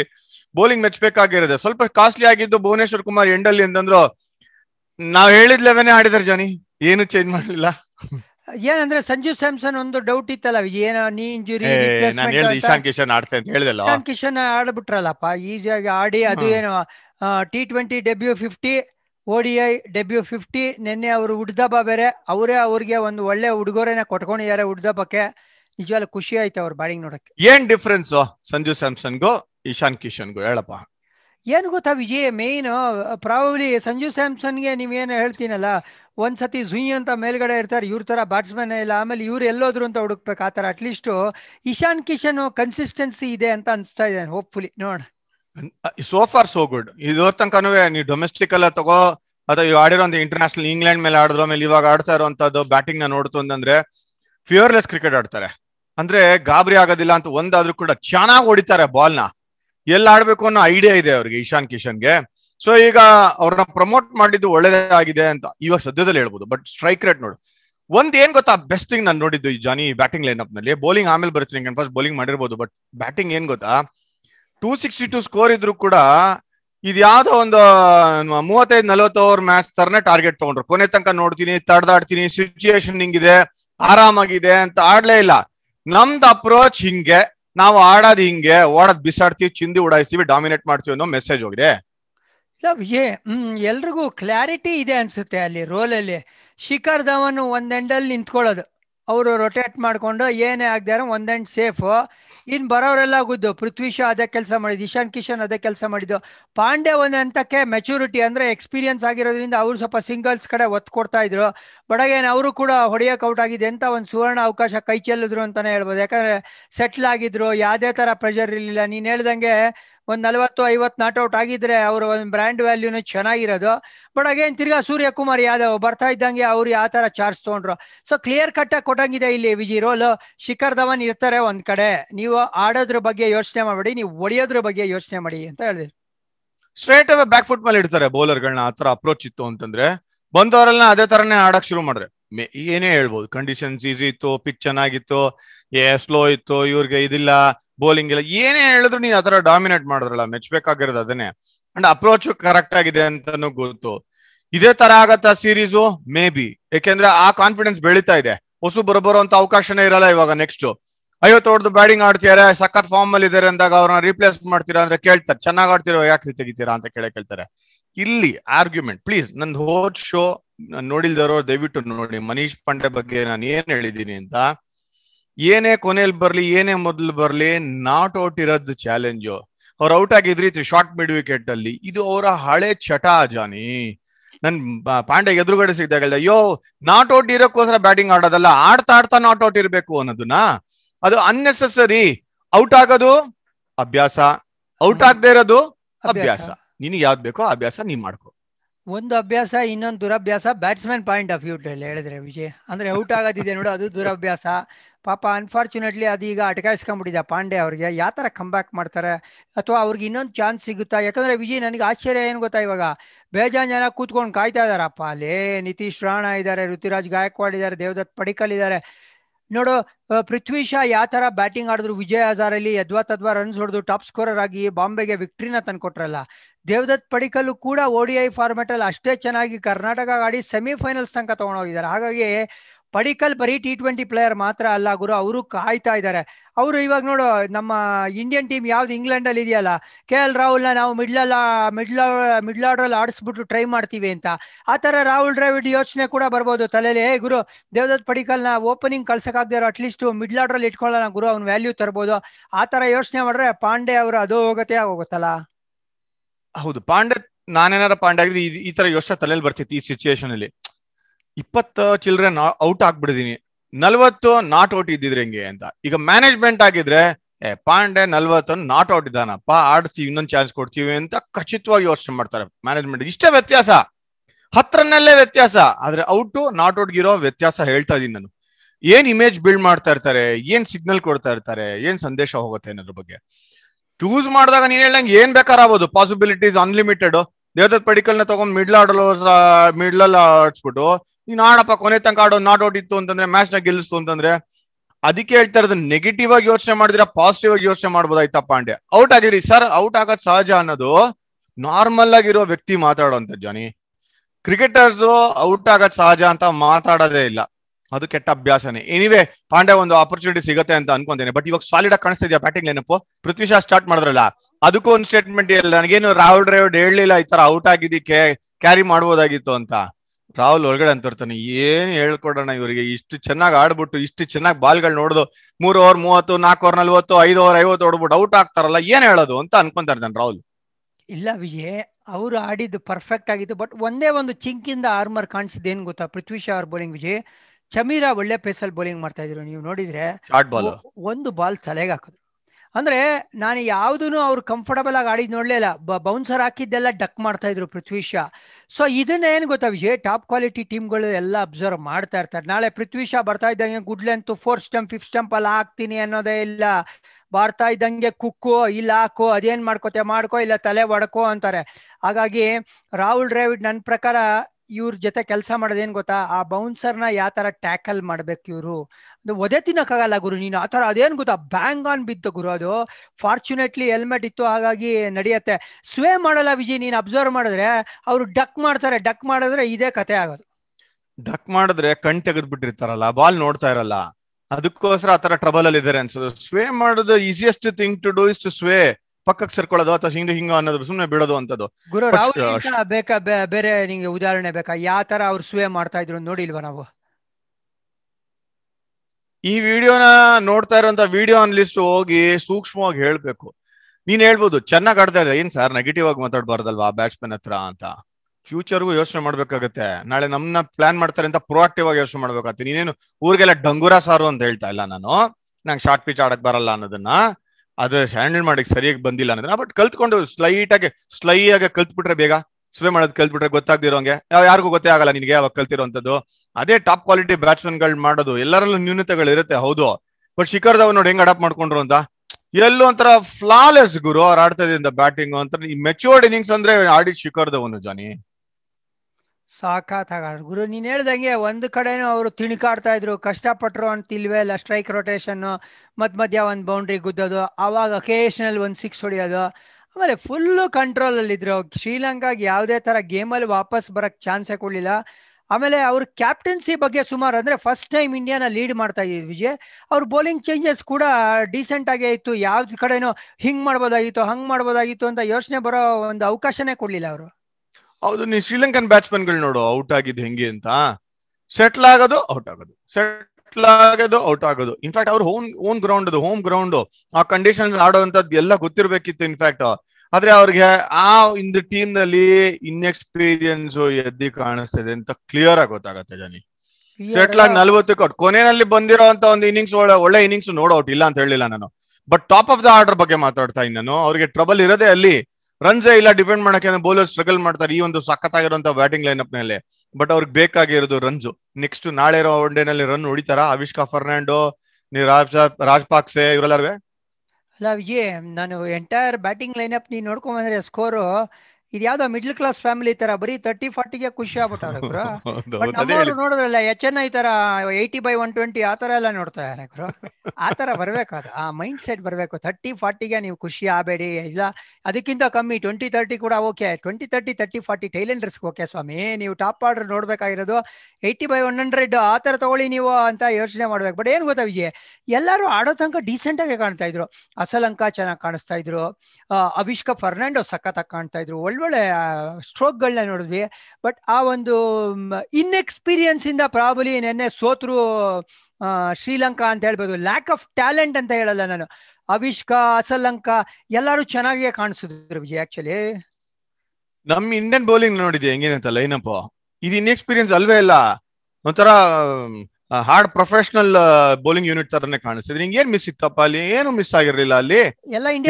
ಬೌಲಿಂಗ್ ಮೆಚ್ಚಬೇಕಾಗಿರೋದೆ ಸ್ವಲ್ಪ ಕಾಸ್ಟ್ಲಿ ಆಗಿದ್ದು ಭುವನೇಶ್ವರ್ ಕುಮಾರ್ ಎಂಡಲ್ಲಿ ಅಂತಂದ್ರು ನಾವ್ ಹೇಳಿದ್ ಲೆವೆನೇ ಆಡಿದ್ರು ಜನಿ ಏನು ಚೇಂಜ್ ಮಾಡಲಿಲ್ಲ ಏನಂದ್ರೆ ಸಂಜೀವ್ ಸ್ಯಾಮ್ಸನ್ ಒಂದು ಡೌಟ್ ಇತ್ತಲ್ಲ ಏನೋ ನೀ ಇಂಜುರಿ ಇಶಾನ್ ಕಿಶನ್ ಆಡ್ತೆ ಹೇಳಿದಲ್ಲ ಇಶಾನ್ ಕಿಶನ್ ಆಡ್ಬಿಟ್ರಲ್ಲಪ್ಪ ಈಸಿಯಾಗಿ ಆಡಿ ಅದು ಏನು T twenty debut fifty ODI debut fifty ನಿನ್ನೆ ಅವರು ಉಡ್ದಬ್ಬ ಬೇರೆ ಅವರೇ ಅವ್ರಿಗೆ ಒಂದು ಒಳ್ಳೆ ಉಡುಗೊರೆನ ಕೊಟ್ಕೊಂಡಿದ್ದಾರೆ ಉಡ್ದಬ್ಬಕ್ಕೆ ನಿಜವಾಗ ಖುಷಿ ಆಯ್ತು ಅವ್ರ ಬ್ಯಾಟಿಂಗ್ ನೋಡಕ್ಕೆ ಏನ್ ಡಿಫ್ರೆನ್ಸ್ ಸಂಜು ಸ್ಯಾಮ್ಸನ್ಗೂ ಇಶಾನ್ ಕಿಶನ್ಗೂ ಹೇಳಪ್ಪ ಏನ್ ಗೊತ್ತಾ ವಿಜಯ್ ಮೇನ್ ಪ್ರಾಬಬ್ಲಿ ಸಂಜು ಸ್ಯಾಮ್ಸನ್ಗೆ ನೀವೇನು ಹೇಳ್ತೀನಲ್ಲ ಒಂದ್ಸತಿ ಜುಯಿ ಅಂತ ಮೇಲ್ಗಡೆ ಇರ್ತಾರೆ ಇವ್ರ ತರ ಬ್ಯಾಟ್ಸ್ಮನ್ ಇಲ್ಲ ಆಮೇಲೆ ಇವ್ರು ಎಲ್ಲೋದ್ರು ಅಂತ ಹುಡುಕ್ಬೇಕು ಆತರ ಅಟ್ಲೀಸ್ಟ್ ಇಶಾನ್ ಕಿಶನ್ ಕನ್ಸಿಸ್ಟೆನ್ಸಿ ಇದೆ ಅಂತ ಅನಿಸ್ತಾ ಇದೆ ಹೋಪ್ಫುಲಿ ನೋಡ ಸೋ ಫಾರ್ ಸೋ ಗುಡ್ ಇದ್ರ ತನಕನೂ ನೀವು ಡೊಮೆಸ್ಟಿಕ್ ಎಲ್ಲ ತಗೋ ಅಥವಾ ಇವ್ ಆಡಿರೋ ಇಂಟರ್ನ್ಯಾಷನಲ್ ಇಂಗ್ಲೆಂಡ್ ಮೇಲೆ ಆಡಿದ್ರು ಆಮೇಲೆ ಇವಾಗ ಆಡ್ತಾ ಇರುವಂತದ್ದು ಬ್ಯಾಟಿಂಗ್ ನ ನೋಡ್ತು ಅಂತಂದ್ರೆ ಫ್ಯೂರ್ಲೆಸ್ ಕ್ರಿಕೆಟ್ ಆಡ್ತಾರೆ ಅಂದ್ರೆ ಗಾಬರಿ ಆಗೋದಿಲ್ಲ ಅಂತ ಒಂದಾದ್ರೂ ಕೂಡ ಚೆನ್ನಾಗಿ ಹೊಡಿತಾರೆ ಬಾಲ್ನ ಎಲ್ಲಿ ಆಡ್ಬೇಕು ಅನ್ನೋ ಐಡಿಯಾ ಇದೆ ಅವ್ರಿಗೆ ಇಶಾನ್ ಗೆ ಸೊ ಈಗ ಅವ್ರನ್ನ ಪ್ರಮೋಟ್ ಮಾಡಿದ್ದು ಒಳ್ಳೇದಾಗಿದೆ ಅಂತ ಇವಾಗ ಸದ್ಯದಲ್ಲಿ ಹೇಳ್ಬೋದು ಬಟ್ ಸ್ಟ್ರೈಕ್ ರೇಟ್ ನೋಡು ಒಂದ್ ಏನ್ ಗೊತ್ತಾ ಬೆಸ್ಟ್ ಥಿಂಗ್ ನಾನು ನೋಡಿದ್ದು ಈ ಜಾನಿ ಬ್ಯಾಟಿಂಗ್ ಲೈನ್ ಅಪ್ ನಲ್ಲಿ ಬೌಲಿಂಗ್ ಆಮೇಲೆ ಬರ್ತೀನಿ ಫಸ್ಟ್ ಬೌಲಿಂಗ್ ಮಾಡಿರ್ಬೋದು ಬಟ್ ಬ್ಯಾಟಿಂಗ್ ಏನ್ ಗೊತ್ತಾ ಟೂ ಸಿಕ್ಸ್ಟಿ ಟೂ ಸ್ಕೋರ್ ಇದ್ರು ಕೂಡ ಇದು ಯಾವ್ದೋ ಒಂದು ಮೂವತ್ತೈದು ನಲವತ್ತು ಓವರ್ ಮ್ಯಾಚ್ ತರನೇ ಟಾರ್ಗೆಟ್ ತಗೊಂಡ್ರು ಕೊನೆ ತನಕ ನೋಡ್ತೀನಿ ತಡ್ದಾಡ್ತೀನಿ ಸಿಚುಯೇಷನ್ ಹಿಂಗಿದೆ ಆರಾಮಾಗಿದೆ ಅಂತ ಆಡ್ಲೇ ಇಲ್ಲ ನಮ್ದು ಅಪ್ರೋಚ್ ಹಿಂಗೆ ನಾವು ಆಡೋದು ಹಿಂಗೆ ಓಡೋದ್ ಬಿಸಾಡ್ತೀವಿ ಚಿಂದಿ ಉಡಾಯಿಸ್ತೀವಿ ಡಾಮಿನೇಟ್ ಮಾಡ್ತೀವಿ ಅನ್ನೋ ಮೆಸೇಜ್ ಹೋಗಿದೆ ಎಲ್ರಿಗೂ ಕ್ಲಾರಿಟಿ ಇದೆ ಅನ್ಸುತ್ತೆ ಅಲ್ಲಿ ರೋಲ್ ಅಲ್ಲಿ ಶಿಖರ್ ಧವನ್ ಒಂದ್ ಎಂಡಲ್ಲಿ ನಿಂತ್ಕೊಳ್ಳೋದು ಅವರು ರೊಟೇಟ್ ಮಾಡಿಕೊಂಡು ಏನೇ ಆಗದೆ ಒಂದೆಂಟು ಸೇಫು ಇನ್ನು ಬರೋರೆಲ್ಲ ಗುದ್ದು ಪೃಥ್ವಿ ಶಾ ಅದೇ ಕೆಲಸ ಮಾಡಿದ್ದು ಇಶಾನ್ ಕಿಶನ್ ಅದೇ ಕೆಲಸ ಮಾಡಿದ್ದು ಪಾಂಡೆ ಒಂದು ಹಂತಕ್ಕೆ ಮೆಚುರಿಟಿ ಅಂದರೆ ಎಕ್ಸ್ಪೀರಿಯನ್ಸ್ ಆಗಿರೋದ್ರಿಂದ ಅವರು ಸ್ವಲ್ಪ ಸಿಂಗಲ್ಸ್ ಕಡೆ ಒತ್ತು ಕೊಡ್ತಾಯಿದ್ರು ಇದ್ರು ಅವರು ಕೂಡ ಹೊಡೆಯೋಕೆ ಔಟ್ ಆಗಿದೆ ಅಂತ ಒಂದು ಸುವರ್ಣ ಅವಕಾಶ ಕೈ ಚೆಲ್ಲಿದ್ರು ಅಂತಲೇ ಹೇಳ್ಬೋದು ಯಾಕಂದರೆ ಸೆಟ್ಲ್ ಆಗಿದ್ರು ಯಾವುದೇ ಥರ ಪ್ರೆಷರ್ ಇರಲಿಲ್ಲ ನೀನು ಹೇಳ್ದಂಗೆ ನಲ್ವತ್ತು ನಲವತ್ತು ಐವತ್ತು ಔಟ್ ಆಗಿದ್ರೆ ಅವ್ರ ಒಂದು ಬ್ರ್ಯಾಂಡ್ ವ್ಯಾಲ್ಯೂನು ಚೆನ್ನಾಗಿರೋದು ಬಟ್ ಅಗೇನ್ ತಿರ್ಗಾ ಸೂರ್ಯಕುಮಾರ್ ಯಾದವ್ ಬರ್ತಾ ಇದ್ದಂಗೆ ಅವ್ರು ಯಾವ ತರ ಚಾರ್ಜ್ ತಗೊಂಡ್ರು ಸೊ ಕ್ಲಿಯರ್ ಕಟ್ ಆಗಿ ಕೊಟ್ಟಂಗಿದೆ ಇಲ್ಲಿ ವಿಜಿ ರೋಲ್ ಶಿಖರ್ ಧವನ್ ಇರ್ತಾರೆ ಒಂದ್ ಕಡೆ ನೀವು ಆಡೋದ್ರ ಬಗ್ಗೆ ಯೋಚನೆ ಮಾಡಿ ನೀವು ಒಡೆಯೋದ್ರ ಬಗ್ಗೆ ಯೋಚನೆ ಮಾಡಿ ಅಂತ ಹೇಳಿದ್ರು ಸ್ಟ್ರೇಟ್ ಬ್ಯಾಕ್ ಫುಟ್ ಮೇಲೆ ಇಡ್ತಾರೆ ಬೌಲರ್ ಗಳನ್ನ ಆತರ ಅಪ್ರೋಚ್ ಇತ್ತು ಅಂತಂದ್ರೆ ಬಂದವರೆಲ್ಲ ಅದೇ ತರನೇ ಆಡಕ್ ಶುರು ಮಾಡ್ರೆ ಏನೇ ಹೇಳ್ಬೋದು ಕಂಡೀಷನ್ಸ್ ಈಸಿ ಇತ್ತು ಪಿಚ್ ಚೆನ್ನಾಗಿತ್ತು ಏ ಸ್ಲೋ ಇತ್ತು ಇವ್ರಿಗೆ ಇದಿಲ್ಲ ಬೌಲಿಂಗ್ ಇಲ್ಲ ಏನೇ ಹೇಳಿದ್ರು ನೀನ್ ಆತರ ಡಾಮಿನೇಟ್ ಮಾಡಿದ್ರಲ್ಲ ಮೆಚ್ಬೇಕಾಗಿರೋದು ಅದನ್ನೇ ಅಂಡ್ ಅಪ್ರೋಚ್ ಕರೆಕ್ಟ್ ಆಗಿದೆ ಅಂತಾನು ಗೊತ್ತು ಇದೇ ತರ ಆಗತ್ತಾ ಸೀರೀಸು ಮೇ ಬಿ ಯಾಕೆಂದ್ರೆ ಆ ಕಾನ್ಫಿಡೆನ್ಸ್ ಬೆಳೀತಾ ಇದೆ ಹೊಸು ಅಂತ ಅವಕಾಶನೇ ಇರಲ್ಲ ಇವಾಗ ನೆಕ್ಸ್ಟ್ ಐವತ್ತು ಹೊಡೆದು ಬ್ಯಾಟಿಂಗ್ ಆಡ್ತಿದಾರೆ ಸಖತ್ ಫಾರ್ಮ್ ಅಲ್ಲಿ ಇದಾರೆ ಅಂದಾಗ ಅವ್ರನ್ನ ರಿಪ್ಲೇಸ್ ಮಾಡ್ತೀರಾ ಅಂದ್ರೆ ಕೇಳ್ತಾರೆ ಚೆನ್ನಾಗಿ ಆಡ್ತಿರೋ ಯಾಕೆ ತೆಗಿತೀರಾ ಅಂತ ಕೇಳಿ ಕೇಳ್ತಾರೆ ಇಲ್ಲಿ ಆರ್ಗ್ಯುಮೆಂಟ್ ಪ್ಲೀಸ್ ನಂದು ಹೋದ್ ಶೋ ನೋಡಿಲ್ದಾರೋ ದಯವಿಟ್ಟು ನೋಡಿ ಮನೀಶ್ ಪಾಂಡೆ ಬಗ್ಗೆ ನಾನು ಏನ್ ಹೇಳಿದ್ದೀನಿ ಅಂತ ಏನೇ ಕೊನೆಯಲ್ಲಿ ಬರ್ಲಿ ಏನೇ ಮೊದಲು ಬರ್ಲಿ ನಾಟ್ ಔಟ್ ಇರೋದು ಚಾಲೆಂಜು ಅವ್ರು ಔಟ್ ಆಗಿದ್ರಿ ಶಾರ್ಟ್ ಮಿಡ್ ವಿಕೆಟ್ ಅಲ್ಲಿ ಇದು ಅವರ ಹಳೆ ಚಟ ಜಾನಿ ನನ್ ಪಾಂಡೆ ಎದುರುಗಡೆ ಸಿಗ್ದಾಗಲ್ಲ ಅಯ್ಯೋ ನಾಟ್ ಔಟ್ ಇರೋಕ್ಕೋಸ್ಕರ ಬ್ಯಾಟಿಂಗ್ ಆಡೋದಲ್ಲ ಆಡ್ತಾ ಆಡ್ತಾ ನಾಟ್ ಔಟ್ ಇರಬೇಕು ಅನ್ನೋದನ್ನ ಅದು ಅನ್ನೆಸೆಸರಿ ಔಟ್ ಆಗೋದು ಅಭ್ಯಾಸ ಔಟ್ ಆಗದೆ ಇರೋದು ಅಭ್ಯಾಸ ನಿನಗೆ ಯಾವ್ದು ಬೇಕೋ ಅಭ್ಯಾಸ ನೀ ಮಾಡ್ಕೋ ಒಂದು ಅಭ್ಯಾಸ ಇನ್ನೊಂದು ದುರಭ್ಯಾಸ ಬ್ಯಾಟ್ಸ್ಮನ್ ಪಾಯಿಂಟ್ ಆಫ್ ವ್ಯೂ ಹೇಳಿದ್ರೆ ವಿಜಯ್ ಅಂದ್ರೆ ಔಟ್ ಆಗೋದಿದೆ ನೋಡು ಅದು ದುರಭ್ಯಾಸ ಪಾಪ ಅನ್ಫಾರ್ಚುನೇಟ್ಲಿ ಅದೀಗ ಅಟಕಾಯಿಸ್ಕೊಂಡ್ಬಿಟ್ಟಿದೆ ಪಾಂಡೆ ಅವ್ರಿಗೆ ಯಾವ ಥರ ಕಮ್ ಬ್ಯಾಕ್ ಮಾಡ್ತಾರೆ ಅಥವಾ ಅವ್ರಿಗೆ ಇನ್ನೊಂದು ಚಾನ್ಸ್ ಸಿಗುತ್ತಾ ಯಾಕಂದ್ರೆ ವಿಜಯ್ ನನಗೆ ಆಶ್ಚರ್ಯ ಏನು ಗೊತ್ತಾ ಇವಾಗ ಬೇಜಾನ್ ಜನ ಕೂತ್ಕೊಂಡು ಕಾಯ್ತಾ ಇದಾರಪ್ಪ ಅಲ್ಲೇ ನಿತೀಶ್ ರಾಣ ಇದ್ದಾರೆ ಋತುರಾಜ್ ಗಾಯಕ್ವಾಡ್ ಇದ್ದಾರೆ ದೇವದತ್ ಪಡಿಕಲ್ ಇದ್ದಾರೆ ನೋಡು ಪೃಥ್ವಿ ಶಾ ಯಾವ ಥರ ಬ್ಯಾಟಿಂಗ್ ಆಡಿದ್ರು ವಿಜಯ್ ಹಜಾರಲ್ಲಿ ಯದ್ವಾ ತದ್ವಾ ರನ್ಸ್ ಹೊಡೆದು ಟಾಪ್ ಸ್ಕೋರರ್ ಆಗಿ ಬಾಂಬೆಗೆ ವಿಕ್ಟ್ರಿನ ತಂದ್ಕೊಟ್ರಲ್ಲ ದೇವದತ್ ಪಡಿಕಲ್ಲು ಕೂಡ ಓಡಿಐ ಐ ಫಾರ್ಮೆಟ್ ಅಲ್ಲಿ ಅಷ್ಟೇ ಚೆನ್ನಾಗಿ ಕರ್ನಾಟಕ ಆಡಿ ಸೆಮಿಫೈನಲ್ಸ್ ತನಕ ತಗೊಂಡೋಗಿದ್ದಾರೆ ಹಾಗಾಗಿ ಪಡಿಕಲ್ ಬರೀ ಟಿ ಟ್ವೆಂಟಿ ಪ್ಲೇಯರ್ ಮಾತ್ರ ಅಲ್ಲ ಗುರು ಅವರು ಕಾಯ್ತಾ ಇದ್ದಾರೆ ಅವರು ಇವಾಗ ನೋಡು ನಮ್ಮ ಇಂಡಿಯನ್ ಟೀಮ್ ಯಾವ್ದು ಇಂಗ್ಲೆಂಡ್ ಅಲ್ಲಿ ಇದೆಯಲ್ಲ ಕೆ ಎಲ್ ರಾಹುಲ್ನ ನಾವು ಮಿಡ್ಲ್ ಅಲ್ಲ ಮಿಡ್ಲ್ ಆರ್ಡರ್ ಆಡಿಸ್ಬಿಟ್ಟು ಟ್ರೈ ಮಾಡ್ತೀವಿ ಅಂತ ಆ ತರ ರಾಹುಲ್ ಡ್ರಾವಿಡ್ ಯೋಚನೆ ಕೂಡ ಬರ್ಬೋದು ತಲೆಯಲ್ಲಿ ಏ ಗುರು ದೇವದತ್ ಪಡಿಕಲ್ನ opening at at least middle order ಅಲ್ಲಿ ಇಟ್ಕೊಳ್ಳೋಣ ಗುರು ಅವ್ನ ವ್ಯಾಲ್ಯೂ ತರ್ಬೋದು ಆ ತರ ಯೋಚನೆ ಮಾಡಿದ್ರೆ ಪಾಂಡೆ ಅವರು ಅದು ಹೋಗುತ್ತೆ ಆಗೋಗುತ್ತಲ್ಲ ಹೌದು ಪಾಂಡೆ ನಾನೇನಾರ ಪಾಂಡೆ ಆಗಿದ್ರೆ ಈ ತರ ಯೋಚನೆ ತಲೆಯಲ್ಲಿ ಬರ್ತಿತ್ತು ಈ ಸಿಚುಯೇಷನ್ ಅಲ್ಲಿ ಇಪ್ಪತ್ತು ಚಿಲ್ಡ್ರನ್ ಔಟ್ ಆಗ್ಬಿಡಿದೀನಿ ನಲ್ವತ್ತು ನಾಟ್ ಔಟ್ ಇದ್ದಿದ್ರೆ ಹೆಂಗೆ ಅಂತ ಈಗ ಮ್ಯಾನೇಜ್ಮೆಂಟ್ ಆಗಿದ್ರೆ ಏ ಪಾಂಡೆ ನಲ್ವತ್ತೊಂದು ನಾಟ್ ಔಟ್ ಇದ್ದಾನಪ್ಪ ಆಡ್ಸಿ ಇನ್ನೊಂದು ಚಾನ್ಸ್ ಕೊಡ್ತೀವಿ ಅಂತ ಖಚಿತವಾಗಿ ಯೋಚನೆ ಮಾಡ್ತಾರೆ ಮ್ಯಾನೇಜ್ಮೆಂಟ್ ಇಷ್ಟೇ ವ್ಯತ್ಯಾಸ ಹತ್ರನಲ್ಲೇ ವ್ಯತ್ಯಾಸ ಆದ್ರೆ ಔಟ್ ನಾಟ್ ಔಟ್ಗಿರೋ ವ್ಯತ್ಯಾಸ ಹೇಳ್ತಾ ಇದೀನಿ ನಾನು ಏನ್ ಇಮೇಜ್ ಬಿಲ್ಡ್ ಮಾಡ್ತಾ ಇರ್ತಾರೆ ಏನ್ ಸಿಗ್ನಲ್ ಕೊಡ್ತಾ ಇರ್ತಾರೆ ಏನ್ ಸಂದೇಶ ಹೋಗುತ್ತೆ ಅನ್ನೋದ್ರ ಬಗ್ಗೆ ಚೂಸ್ ಮಾಡಿದಾಗ ನೀನ್ ಹೇಳಂಗೆ ಏನ್ ಬೇಕಾರಾಗೋದು ಪಾಸಿಬಿಲಿಟೀಸ್ ಅನ್ಲಿಮಿಟೆಡ್ ದೇವದತ್ ಪಡಿಕಲ್ನ ತಗೊಂಡ್ ಮಿಡ್ಲ್ ಆಡಲು ಮಿಡ್ಲ್ ಅಲ್ಲಿ ಆಡಿಸ್ಬಿಟ್ಟು ನೀನ್ ಆಡಪ್ಪ ಕೊನೆ ತನಕ ಆಡೋ ನಾಟ್ ಔಟ್ ಇತ್ತು ಅಂತಂದ್ರೆ ಮ್ಯಾಚ್ ನ ಗೆಲ್ಲಿಸ್ತು ಅಂತಂದ್ರೆ ಅದಕ್ಕೆ ಹೇಳ್ತಾ ಇರೋದು ನೆಗೆಟಿವ್ ಆಗಿ ಯೋಚನೆ ಮಾಡಿದ್ರೆ ಪಾಸಿಟಿವ್ ಆಗಿ ಯೋಚನೆ ಮಾಡ್ಬೋದಾಯ್ತಾ ಪಾಂಡೆ ಔಟ್ ಆಗಿರಿ ಸರ್ ಔಟ್ ಆಗೋದ್ ಸಹಜ ಅನ್ನೋದು ನಾರ್ಮಲ್ ಆಗಿರೋ ವ್ಯಕ್ತಿ ಮಾತಾಡೋ ಜಾನಿ ಕ್ರಿಕೆಟರ್ಸ್ ಔಟ್ ಆಗೋದ್ ಸಹಜ ಅಂತ ಮಾತಾಡೋದೇ ಇಲ್ಲ ಅದು ಕೆಟ್ಟ ಅಭ್ಯಾಸನೇ ಎನಿವೆ ಪಾಂಡೆ ಒಂದು ಆಪರ್ಚುನಿಟಿ ಸಿಗುತ್ತೆ ಅಂತ ಅನ್ಕೊಂತೇನೆ ಬಟ್ ಇವಾಗ ಸಾಲಿಡ್ ಆಗಿ ಕಾಣಿಸ್ತಿದ್ಯಾ batting lineup Prithvi Shaw start ಮಾಡಿದ್ರಲ್ಲ ಅದಕ್ಕೂ ಒಂದು ಸ್ಟೇಟ್ಮೆಂಟ್ ಇಲ್ಲ ನನಗೇನು ರಾಹುಲ್ ಡ್ರೈವರ್ಡ್ ಹೇಳಲಿಲ್ಲ ಈ ತರ ಔಟ್ ಆಗಿದ್ದಕ್ಕೆ ಕ್ಯಾರಿ ಮಾಡ್ಬೋದಾಗಿತ್ತು ಅಂತ ರಾಹುಲ್ ಒಳಗಡೆ ಅಂತ ಏನು ಹೇಳ್ಕೊಡೋಣ ಇವರಿಗೆ ಇಷ್ಟು ಚೆನ್ನಾಗಿ ಆಡ್ಬಿಟ್ಟು ಇಷ್ಟು ಚೆನ್ನಾಗಿ ಬಾಲ್ಗಳು ನೋಡೋದು ಮೂರು ಓವರ್ ಮೂವತ್ತು ನಾಲ್ಕು ಓವರ್ ನಲ್ವತ್ತು ಐದು ಓವರ್ ಐವತ್ತು ಹೊಡ್ಬಿಟ್ಟು ಔಟ್ ಆಗ್ತಾರಲ್ಲ ಏನ್ ಹೇಳೋದು ಅಂತ ಅನ್ಕೊಂತ ಇರ್ತಾನೆ ರಾಹುಲ್ ಇಲ್ಲ ವಿಜಯ್ ಅವ್ರು ಆಡಿದ್ದು ಪರ್ಫೆಕ್ಟ್ ಆಗಿತ್ತು ಬಟ್ ಒಂದೇ ಒಂದು ಚಿಂಕಿಂದ ಆರ್ಮರ್ ಕಾಣಿಸಿದ್ದು ಏನ್ ಗೊತ್ತಾ ಪೃಥ್ವಿ ಶಾ ಅವ್ರ ಬೌಲಿಂಗ್ ವಿಜಯ್ ಚಮೀರಾ ಒಳ್ಳೆ ಪೇಸಲ್ಲಿ ಬೌಲಿಂಗ್ ಮಾಡ್ತಾ ಇದ್ರು ನೀವು ನೋಡಿದ್ರೆ ಒಂದು ಬಾಲ್ ತಲೆಗೆ ಹಾಕಿದ್ರು ಅಂದ್ರೆ ನಾನು ಯಾವ್ದು ಅವ್ರು ಕಂಫರ್ಟಬಲ್ ಆಗಿ ಆಡಿದ್ ನೋಡ್ಲಿಲ್ಲ ಬೌನ್ಸರ್ ಹಾಕಿದ್ದೆಲ್ಲ ಡಕ್ ಮಾಡ್ತಾ ಇದ್ರು ಪೃಥ್ವಿ ಶಾ ಸೊ ಇದನ್ನ ಏನ್ ಗೊತ್ತಾ ವಿಜಯ್ ಟಾಪ್ ಕ್ವಾಲಿಟಿ ಟೀಮ್ಗಳು ಎಲ್ಲ ಅಬ್ಸರ್ವ್ ಮಾಡ್ತಾ ಇರ್ತಾರೆ ನಾಳೆ ಪೃಥ್ವಿ ಶಾ ಬರ್ತಾ ಇದ್ದಂಗೆ good length four stump fifth stump ಅಲ್ಲಿ ಹಾಕ್ತೀನಿ ಅನ್ನೋದೇ ಇಲ್ಲ ಬರ್ತಾ ಇದ್ದಂಗೆ ಕುಕ್ಕು ಇಲ್ಲ ಹಾಕೋ ಅದೇನ್ ಮಾಡ್ಕೋತೆ ಮಾಡ್ಕೋ ಇಲ್ಲ ತಲೆ ಒಡ್ಕೋ ಅಂತಾರೆ ಹಾಗಾಗಿ ರಾಹುಲ್ ಡ್ರಾವಿಡ್ ನನ್ನ ಪ್ರಕಾರ ಇವ್ರ ಜೊತೆ ಕೆಲಸ ಮಾಡೋದೇನ್ ಗೊತ್ತಾ ಆ ಬೌನ್ಸರ್ನ ಯಾವ ತರ ಟ್ಯಾಕಲ್ ಮಾಡ್ಬೇಕು ಇವರು ಒದೆ ತಿನ್ನಕ್ಕಾಗಲ್ಲ ಗುರು ನೀನು ಆ ತರ ಅದೇನ್ ಗೊತ್ತಾ ಬ್ಯಾಂಗ್ ಆನ್ ಬಿದ್ದ ಗುರು ಅದು ಫಾರ್ಚುನೇಟ್ಲಿ ಹೆಲ್ಮೆಟ್ ಇತ್ತು ಹಾಗಾಗಿ ನಡೆಯುತ್ತೆ ಸ್ವೇ ಮಾಡಲ್ಲ ವಿಜಯ್ ನೀನ್ ಅಬ್ಸರ್ವ್ ಮಾಡಿದ್ರೆ ಅವ್ರು ಡಕ್ ಮಾಡ್ತಾರೆ ಡಕ್ ಮಾಡಿದ್ರೆ ಇದೇ ಕತೆ ಆಗೋದು ಡಕ್ ಮಾಡಿದ್ರೆ ಕಣ್ ತೆಗೆದ್ ಬಿಟ್ಟಿರ್ತಾರಲ್ಲ ಬಾಲ್ ನೋಡ್ತಾ ಇರಲ್ಲ ಅದಕ್ಕೋಸ್ಕರ ಆತರ ಟ್ರಬಲ್ ಅಲ್ಲಿ ಇದಾರೆ ಅನ್ಸೋದು ಸ್ವೇ ಮಾಡೋದು easiest thing to do is to sway ಪಕ್ಕಕ್ಕೆ ಸೇರ್ಕೊಳ್ಳೋದು ಅಥವಾ ಹಿಂಗ ಹಿಂಗ ಅನ್ನೋದು ಸುಮ್ಮನೆ ಬಿಡೋದು ಅಂತದ್ದು ಗುರು ಬೇಕಾ ಬೇರೆ ನಿಮಗೆ ಉದಾಹರಣೆ ಬೇಕಾ ಯಾವ ತರ ಅವ್ರು ಸುವೆ ಮಾಡ್ತಾ ಇದ್ರು ನೋಡಿಲ್ವಾ ನಾವು ಈ ವಿಡಿಯೋನ ನೋಡ್ತಾ ಇರುವಂತ ವಿಡಿಯೋ ಅನ್ಲಿಸ್ಟ್ ಹೋಗಿ ಸೂಕ್ಷ್ಮವಾಗಿ ಹೇಳ್ಬೇಕು ನೀನ್ ಹೇಳ್ಬೋದು ಚೆನ್ನಾಗ್ ಆಡ್ತಾ ಇದೆ ಏನ್ ಸರ್ ನೆಗೆಟಿವ್ ಆಗಿ ಮಾತಾಡ್ಬಾರ್ದಲ್ವಾ ಬ್ಯಾಟ್ಸ್ಮನ್ ಹತ್ರ ಅಂತ ಫ್ಯೂಚರ್ಗೂ ಯೋಚನೆ ಮಾಡ್ಬೇಕಾಗತ್ತೆ ನಾಳೆ ನಮ್ಮನ್ನ ಪ್ಲಾನ್ ಮಾಡ್ತಾರೆ ಅಂತ ಪ್ರೊಆಕ್ಟಿವ್ ಆಗಿ ಯೋಚನೆ ಮಾಡ್ಬೇಕಾಗತ್ತೆ ನೀನೇನು ಊರಿಗೆಲ್ಲ ಡಂಗೂರ ಸಾರು ಅಂತ ಹೇಳ್ತಾ ಇಲ್ಲ ನಾನು ನಂಗೆ ಶಾರ್ಟ್ ಪಿಚ್ ಆಡಕ್ ಬರಲ್ಲ ಅನ್ನೋದನ್ನ ಅದ್ರ ಹ್ಯಾಂಡಲ್ ಮಾಡಕ್ಕೆ ಸರಿಯಾಗಿ ಬಂದಿಲ್ಲ ಅಂದ್ರೆ ಬಟ್ ಕಲ್ತ್ಕೊಂಡು ಸ್ಲೈಟ್ ಆಗಿ ಸ್ಲೈ ಆಗಿ ಕಲ್ತ್ಬಿಟ್ರೆ ಬೇಗ ಸ್ವಿಮ್ ಮಾಡೋದು ಕಲ್ತ್ಬಿಟ್ರೆ ಗೊತ್ತಾಗ್ದಿರೋಂಗೆ ಯಾವ ಯಾರಿಗೂ ಗೊತ್ತೇ ಆಗಲ್ಲ ನಿನಗೆ ಅವಾಗ ಕಲ್ತಿರೋಂಥದ್ದು ಅದೇ ಟಾಪ್ ಕ್ವಾಲಿಟಿ ಬ್ಯಾಟ್ಸ್ಮನ್ ಗಳು ಮಾಡೋದು ಎಲ್ಲರಲ್ಲೂ ನ್ಯೂನತೆಗಳು ಇರುತ್ತೆ ಹೌದು ಬಟ್ ಶಿಖರ್ ಧವನ್ ನೋಡಿ ಹೆಂಗ್ ಅಡಾಪ್ಟ್ ಮಾಡ್ಕೊಂಡ್ರು ಅಂತ ಎಲ್ಲೋ ಒಂಥರ ಫ್ಲಾಲೆಸ್ ಗುರು ಅವ್ರು ಆಡ್ತಾ ಇದ್ದ ಬ್ಯಾಟಿಂಗ್ ಅಂತ ಮೆಚೂರ್ಡ್ ಇನ್ನಿಂಗ್ಸ್ ಅಂದ್ರೆ ಆಡಿ ಶಿಖರ್ ಧವನ್ ಜಾನಿ ಸಾಕಾಗ ಗುರು ನೀನು ಹೇಳ್ದಂಗೆ ಒಂದು ಕಡೆನೂ ಅವರು ತಿಣಿಕಾಡ್ತಾ ಇದ್ರು ಕಷ್ಟಪಟ್ರು ಅಂತ ಇಲ್ವೇ ಇಲ್ಲ ಸ್ಟ್ರೈಕ್ ರೊಟೇಷನ್ ಮಧ್ಯ ಮಧ್ಯ ಒಂದು ಬೌಂಡ್ರಿ ಗುದ್ದೋದು ಆವಾಗ ಅಕೇಶನಲ್ ಒಂದು ಸಿಕ್ಸ್ ಹೊಡಿಯೋದು ಆಮೇಲೆ ಫುಲ್ಲು ಕಂಟ್ರೋಲಲ್ಲಿದ್ದರು ಶ್ರೀಲಂಕಾಗೆ ಯಾವುದೇ ಥರ ಗೇಮಲ್ಲಿ ವಾಪಸ್ ಬರೋಕ್ಕೆ ಚಾನ್ಸೇ ಕೊಡಲಿಲ್ಲ ಆಮೇಲೆ ಅವ್ರ ಕ್ಯಾಪ್ಟನ್ಸಿ ಬಗ್ಗೆ ಸುಮಾರು ಅಂದರೆ ಫಸ್ಟ್ ಟೈಮ್ ಇಂಡಿಯಾನ ಲೀಡ್ ಮಾಡ್ತಾ ಇದ್ದೀವಿ ವಿಜಯ್ ಅವ್ರ ಬೌಲಿಂಗ್ ಚೇಂಜಸ್ ಕೂಡ ಡೀಸೆಂಟಾಗೇ ಇತ್ತು ಯಾವ್ದು ಕಡೆನೂ ಹಿಂಗೆ ಮಾಡ್ಬೋದಾಗಿತ್ತು ಹಂಗೆ ಮಾಡ್ಬೋದಾಗಿತ್ತು ಅಂತ ಯೋಚನೆ ಬರೋ ಒಂದು ಅವಕಾಶನೇ ಕೊಡಲಿಲ್ಲ ಅವರು ಹೌದು ನೀ ಶ್ರೀಲಂಕನ್ ಬ್ಯಾಟ್ಸ್ಮನ್ಗಳು ನೋಡು ಔಟ್ ಆಗಿದ್ದು ಹೆಂಗೆ ಅಂತ ಸೆಟ್ಲ್ ಆಗೋದು ಔಟ್ ಆಗೋದು ಸೆಟ್ಲ್ ಆಗೋದು ಔಟ್ ಆಗೋದು ಇನ್ಫ್ಯಾಕ್ಟ್ ಅವ್ರ ಹೋಮ್ ಓನ್ ಗ್ರೌಂಡ್ ಅದು ಹೋಮ್ ಗ್ರೌಂಡ್ ಆ ಕಂಡೀಷನ್ ಆಡೋಂಥದ್ದು ಎಲ್ಲ ಗೊತ್ತಿರ್ಬೇಕಿತ್ತು ಇನ್ಫ್ಯಾಕ್ಟ್ ಆದ್ರೆ ಅವ್ರಿಗೆ ಆ ಇಂದು ಟೀಮ್ ನಲ್ಲಿ ಇನ್ಎಕ್ಸ್ಪೀರಿಯನ್ಸ್ ಎದ್ದಿ ಕಾಣಿಸ್ತದೆ ಅಂತ ಕ್ಲಿಯರ್ ಆಗಿ ಗೊತ್ತಾಗತ್ತೆ ಜನಿ ಸೆಟ್ಲ್ ಆಗಿ ನಲ್ವತ್ತು ಔಟ್ ಕೊನೆಯಲ್ಲಿ ಬಂದಿರೋ ಅಂತ ಒಂದು ಇನ್ನಿಂಗ್ಸ್ ಒಳ್ಳೆ ಇನ್ನಿಂಗ್ಸ್ ನೋಡ್ ಇಲ್ಲ ಅಂತ ಹೇಳಿಲ್ಲ ನಾನು but top of the order ಬಗ್ಗೆ ಮಾತಾಡ್ತಾ ಇನ್ನೂ ನಾನು ಅವ್ರಿಗೆ ಟ್ರಬಲ್ ಇರೋದೇ ಅಲ್ಲಿ ರನ್ಸೇ ಇಲ್ಲ ಡಿಫೆಂಡ್ ಮಾಡಕ್ಕೆ ಬೌಲರ್ ಸ್ಟ್ರಗಲ್ ಮಾಡ್ತಾರೆ ಈ ಒಂದು ಸಖತ್ ಆಗಿರುವಂತ ಬ್ಯಾಟಿಂಗ್ ಲೈನ್ ಅಪ್ ನಲ್ಲಿ ಬಟ್ ಅವ್ರಿಗೆ ಬೇಕಾಗಿರೋದು ರನ್ಸು ನೆಕ್ಸ್ಟ್ ನಾಳೆ ಇರೋ ಒನ್ ಡೇ ನಲ್ಲಿ ರನ್ ಹೊಡಿತಾರ ಅವಿಷ್ಕಾ ಫರ್ನಾಂಡೋ ನೀವು ರಾಜ್ ರಾಜ್ ಅಲ್ಲ ವಿಜಯ್ ನಾನು ಎಂಟೈರ್ ಬ್ಯಾಟಿಂಗ್ ಲೈನ್ ಅಪ್ ನೀ ನೋಡ್ಕೊಂಬಂದ್ರೆ ಬಂದ್ರೆ ಸ್ಕೋರು ಇದ್ಯಾವ್ದ ಮಿಡ್ಲ್ ಕ್ಲಾಸ್ ಫ್ಯಾಮಿಲಿ ತರ ಬರೀ ತರ್ಟಿ ಫಾರ್ಟಿಗೆ ಖುಷಿ ಆಗ್ಬಿಟ್ಟಾರ ನೋಡಿದ್ರಲ್ಲ ಎಚ್ ಎನ್ ಐ ತರ ಏಯ್ಟಿ ಬೈ ಒನ್ ಟ್ವೆಂಟಿ ಆ ತರ ಎಲ್ಲ ನೋಡ್ತಾ ಇದಾರೆ ಆ ತರ ಅದು ಆ ಮೈಂಡ್ ಸೆಟ್ ಬರ್ಬೇಕು ತರ್ಟಿ ಫಾರ್ಟಿಗೆ ನೀವು ಖುಷಿ ಆಗಬೇಡಿ ಇಲ್ಲ ಅದಕ್ಕಿಂತ ಕಮ್ಮಿ ಟ್ವೆಂಟಿ ತರ್ಟಿ ಕೂಡ okay twenty thirty thirty forty tailenders okay ಸ್ವಾಮಿ ನೀವು ಟಾಪ್ ಆರ್ಡರ್ ನೋಡ್ಬೇಕಾಗಿರೋದು ಏಯ್ಟಿ ಬೈ ಒನ್ ಹಂಡ್ರೆಡ್ ಆ ತರ ತಗೊಳ್ಳಿ ನೀವು ಅಂತ ಯೋಚನೆ ಮಾಡ್ಬೇಕು ಬಟ್ ಏನ್ ಗೊತ್ತಾ ವಿಜಯ್ ಎಲ್ಲರೂ ಆಡೋ ತನಕ ಡೀಸೆಂಟ್ ಆಗಿ ಕಾಣ್ತಾ ಇದ್ರು ಅಸಲಂಕ ಚೆನ್ನಾಗಿ ಕಾಣಿಸ್ತಾ ಇದ್ರು ಅಭಿಷ್ಕ ಫರ್ನಾಂಡೋ ಸಖತ್ ಕಾಣ್ತಾ ಇದ್ರು ಒಳ್ಳೆ ಒಳ್ಳೊಳ್ಳೆ ಗಳನ್ನ ನೋಡಿದ್ವಿ ಬಟ್ ಆ ಒಂದು ಇನ್ಎಕ್ಸ್ಪೀರಿಯನ್ಸ್ ಇಂದ ಪ್ರಾಬಲಿ ನೆನ್ನೆ ಸೋತರು ಶ್ರೀಲಂಕಾ ಅಂತ ಹೇಳ್ಬೋದು ಲ್ಯಾಕ್ ಆಫ್ ಟ್ಯಾಲೆಂಟ್ ಅಂತ ಹೇಳಲ್ಲ ನಾನು ಅವಿಷ್ಕಾ ಅಸಲಂಕಾ ಎಲ್ಲರೂ ಚೆನ್ನಾಗಿ ಕಾಣಿಸಿದ್ರು ವಿಜಯ್ ಆಕ್ಚುಲಿ ನಮ್ ಇಂಡಿಯನ್ ಬೌಲಿಂಗ್ ನೋಡಿದ್ಯಾ ಹೆಂಗೇನಂತ ಅಪ್ ಇದು ಇನ್ಎಕ್ಸ್ಪೀರಿಯನ್ಸ್ ಅಲ್ವೇ ಇಲ್ಲ ಒಂಥರ ಹಾರ್ಡ್ ಪ್ರೊಫೆಷನಲ್ ಬೌಲಿಂಗ್ ಯೂನಿಟ್ ತರನೇ ಕಾಣಿಸ್ತಿದ್ರು ಹಿಂಗೇನ್ ಏನ್ ಮಿಸ್ ಇತ್ತಪ್ಪ ಅಲ್ಲಿ ಏನು ಮಿಸ್ ಆಗಿರ್ಲಿಲ್ಲ ಅಲ್ಲಿ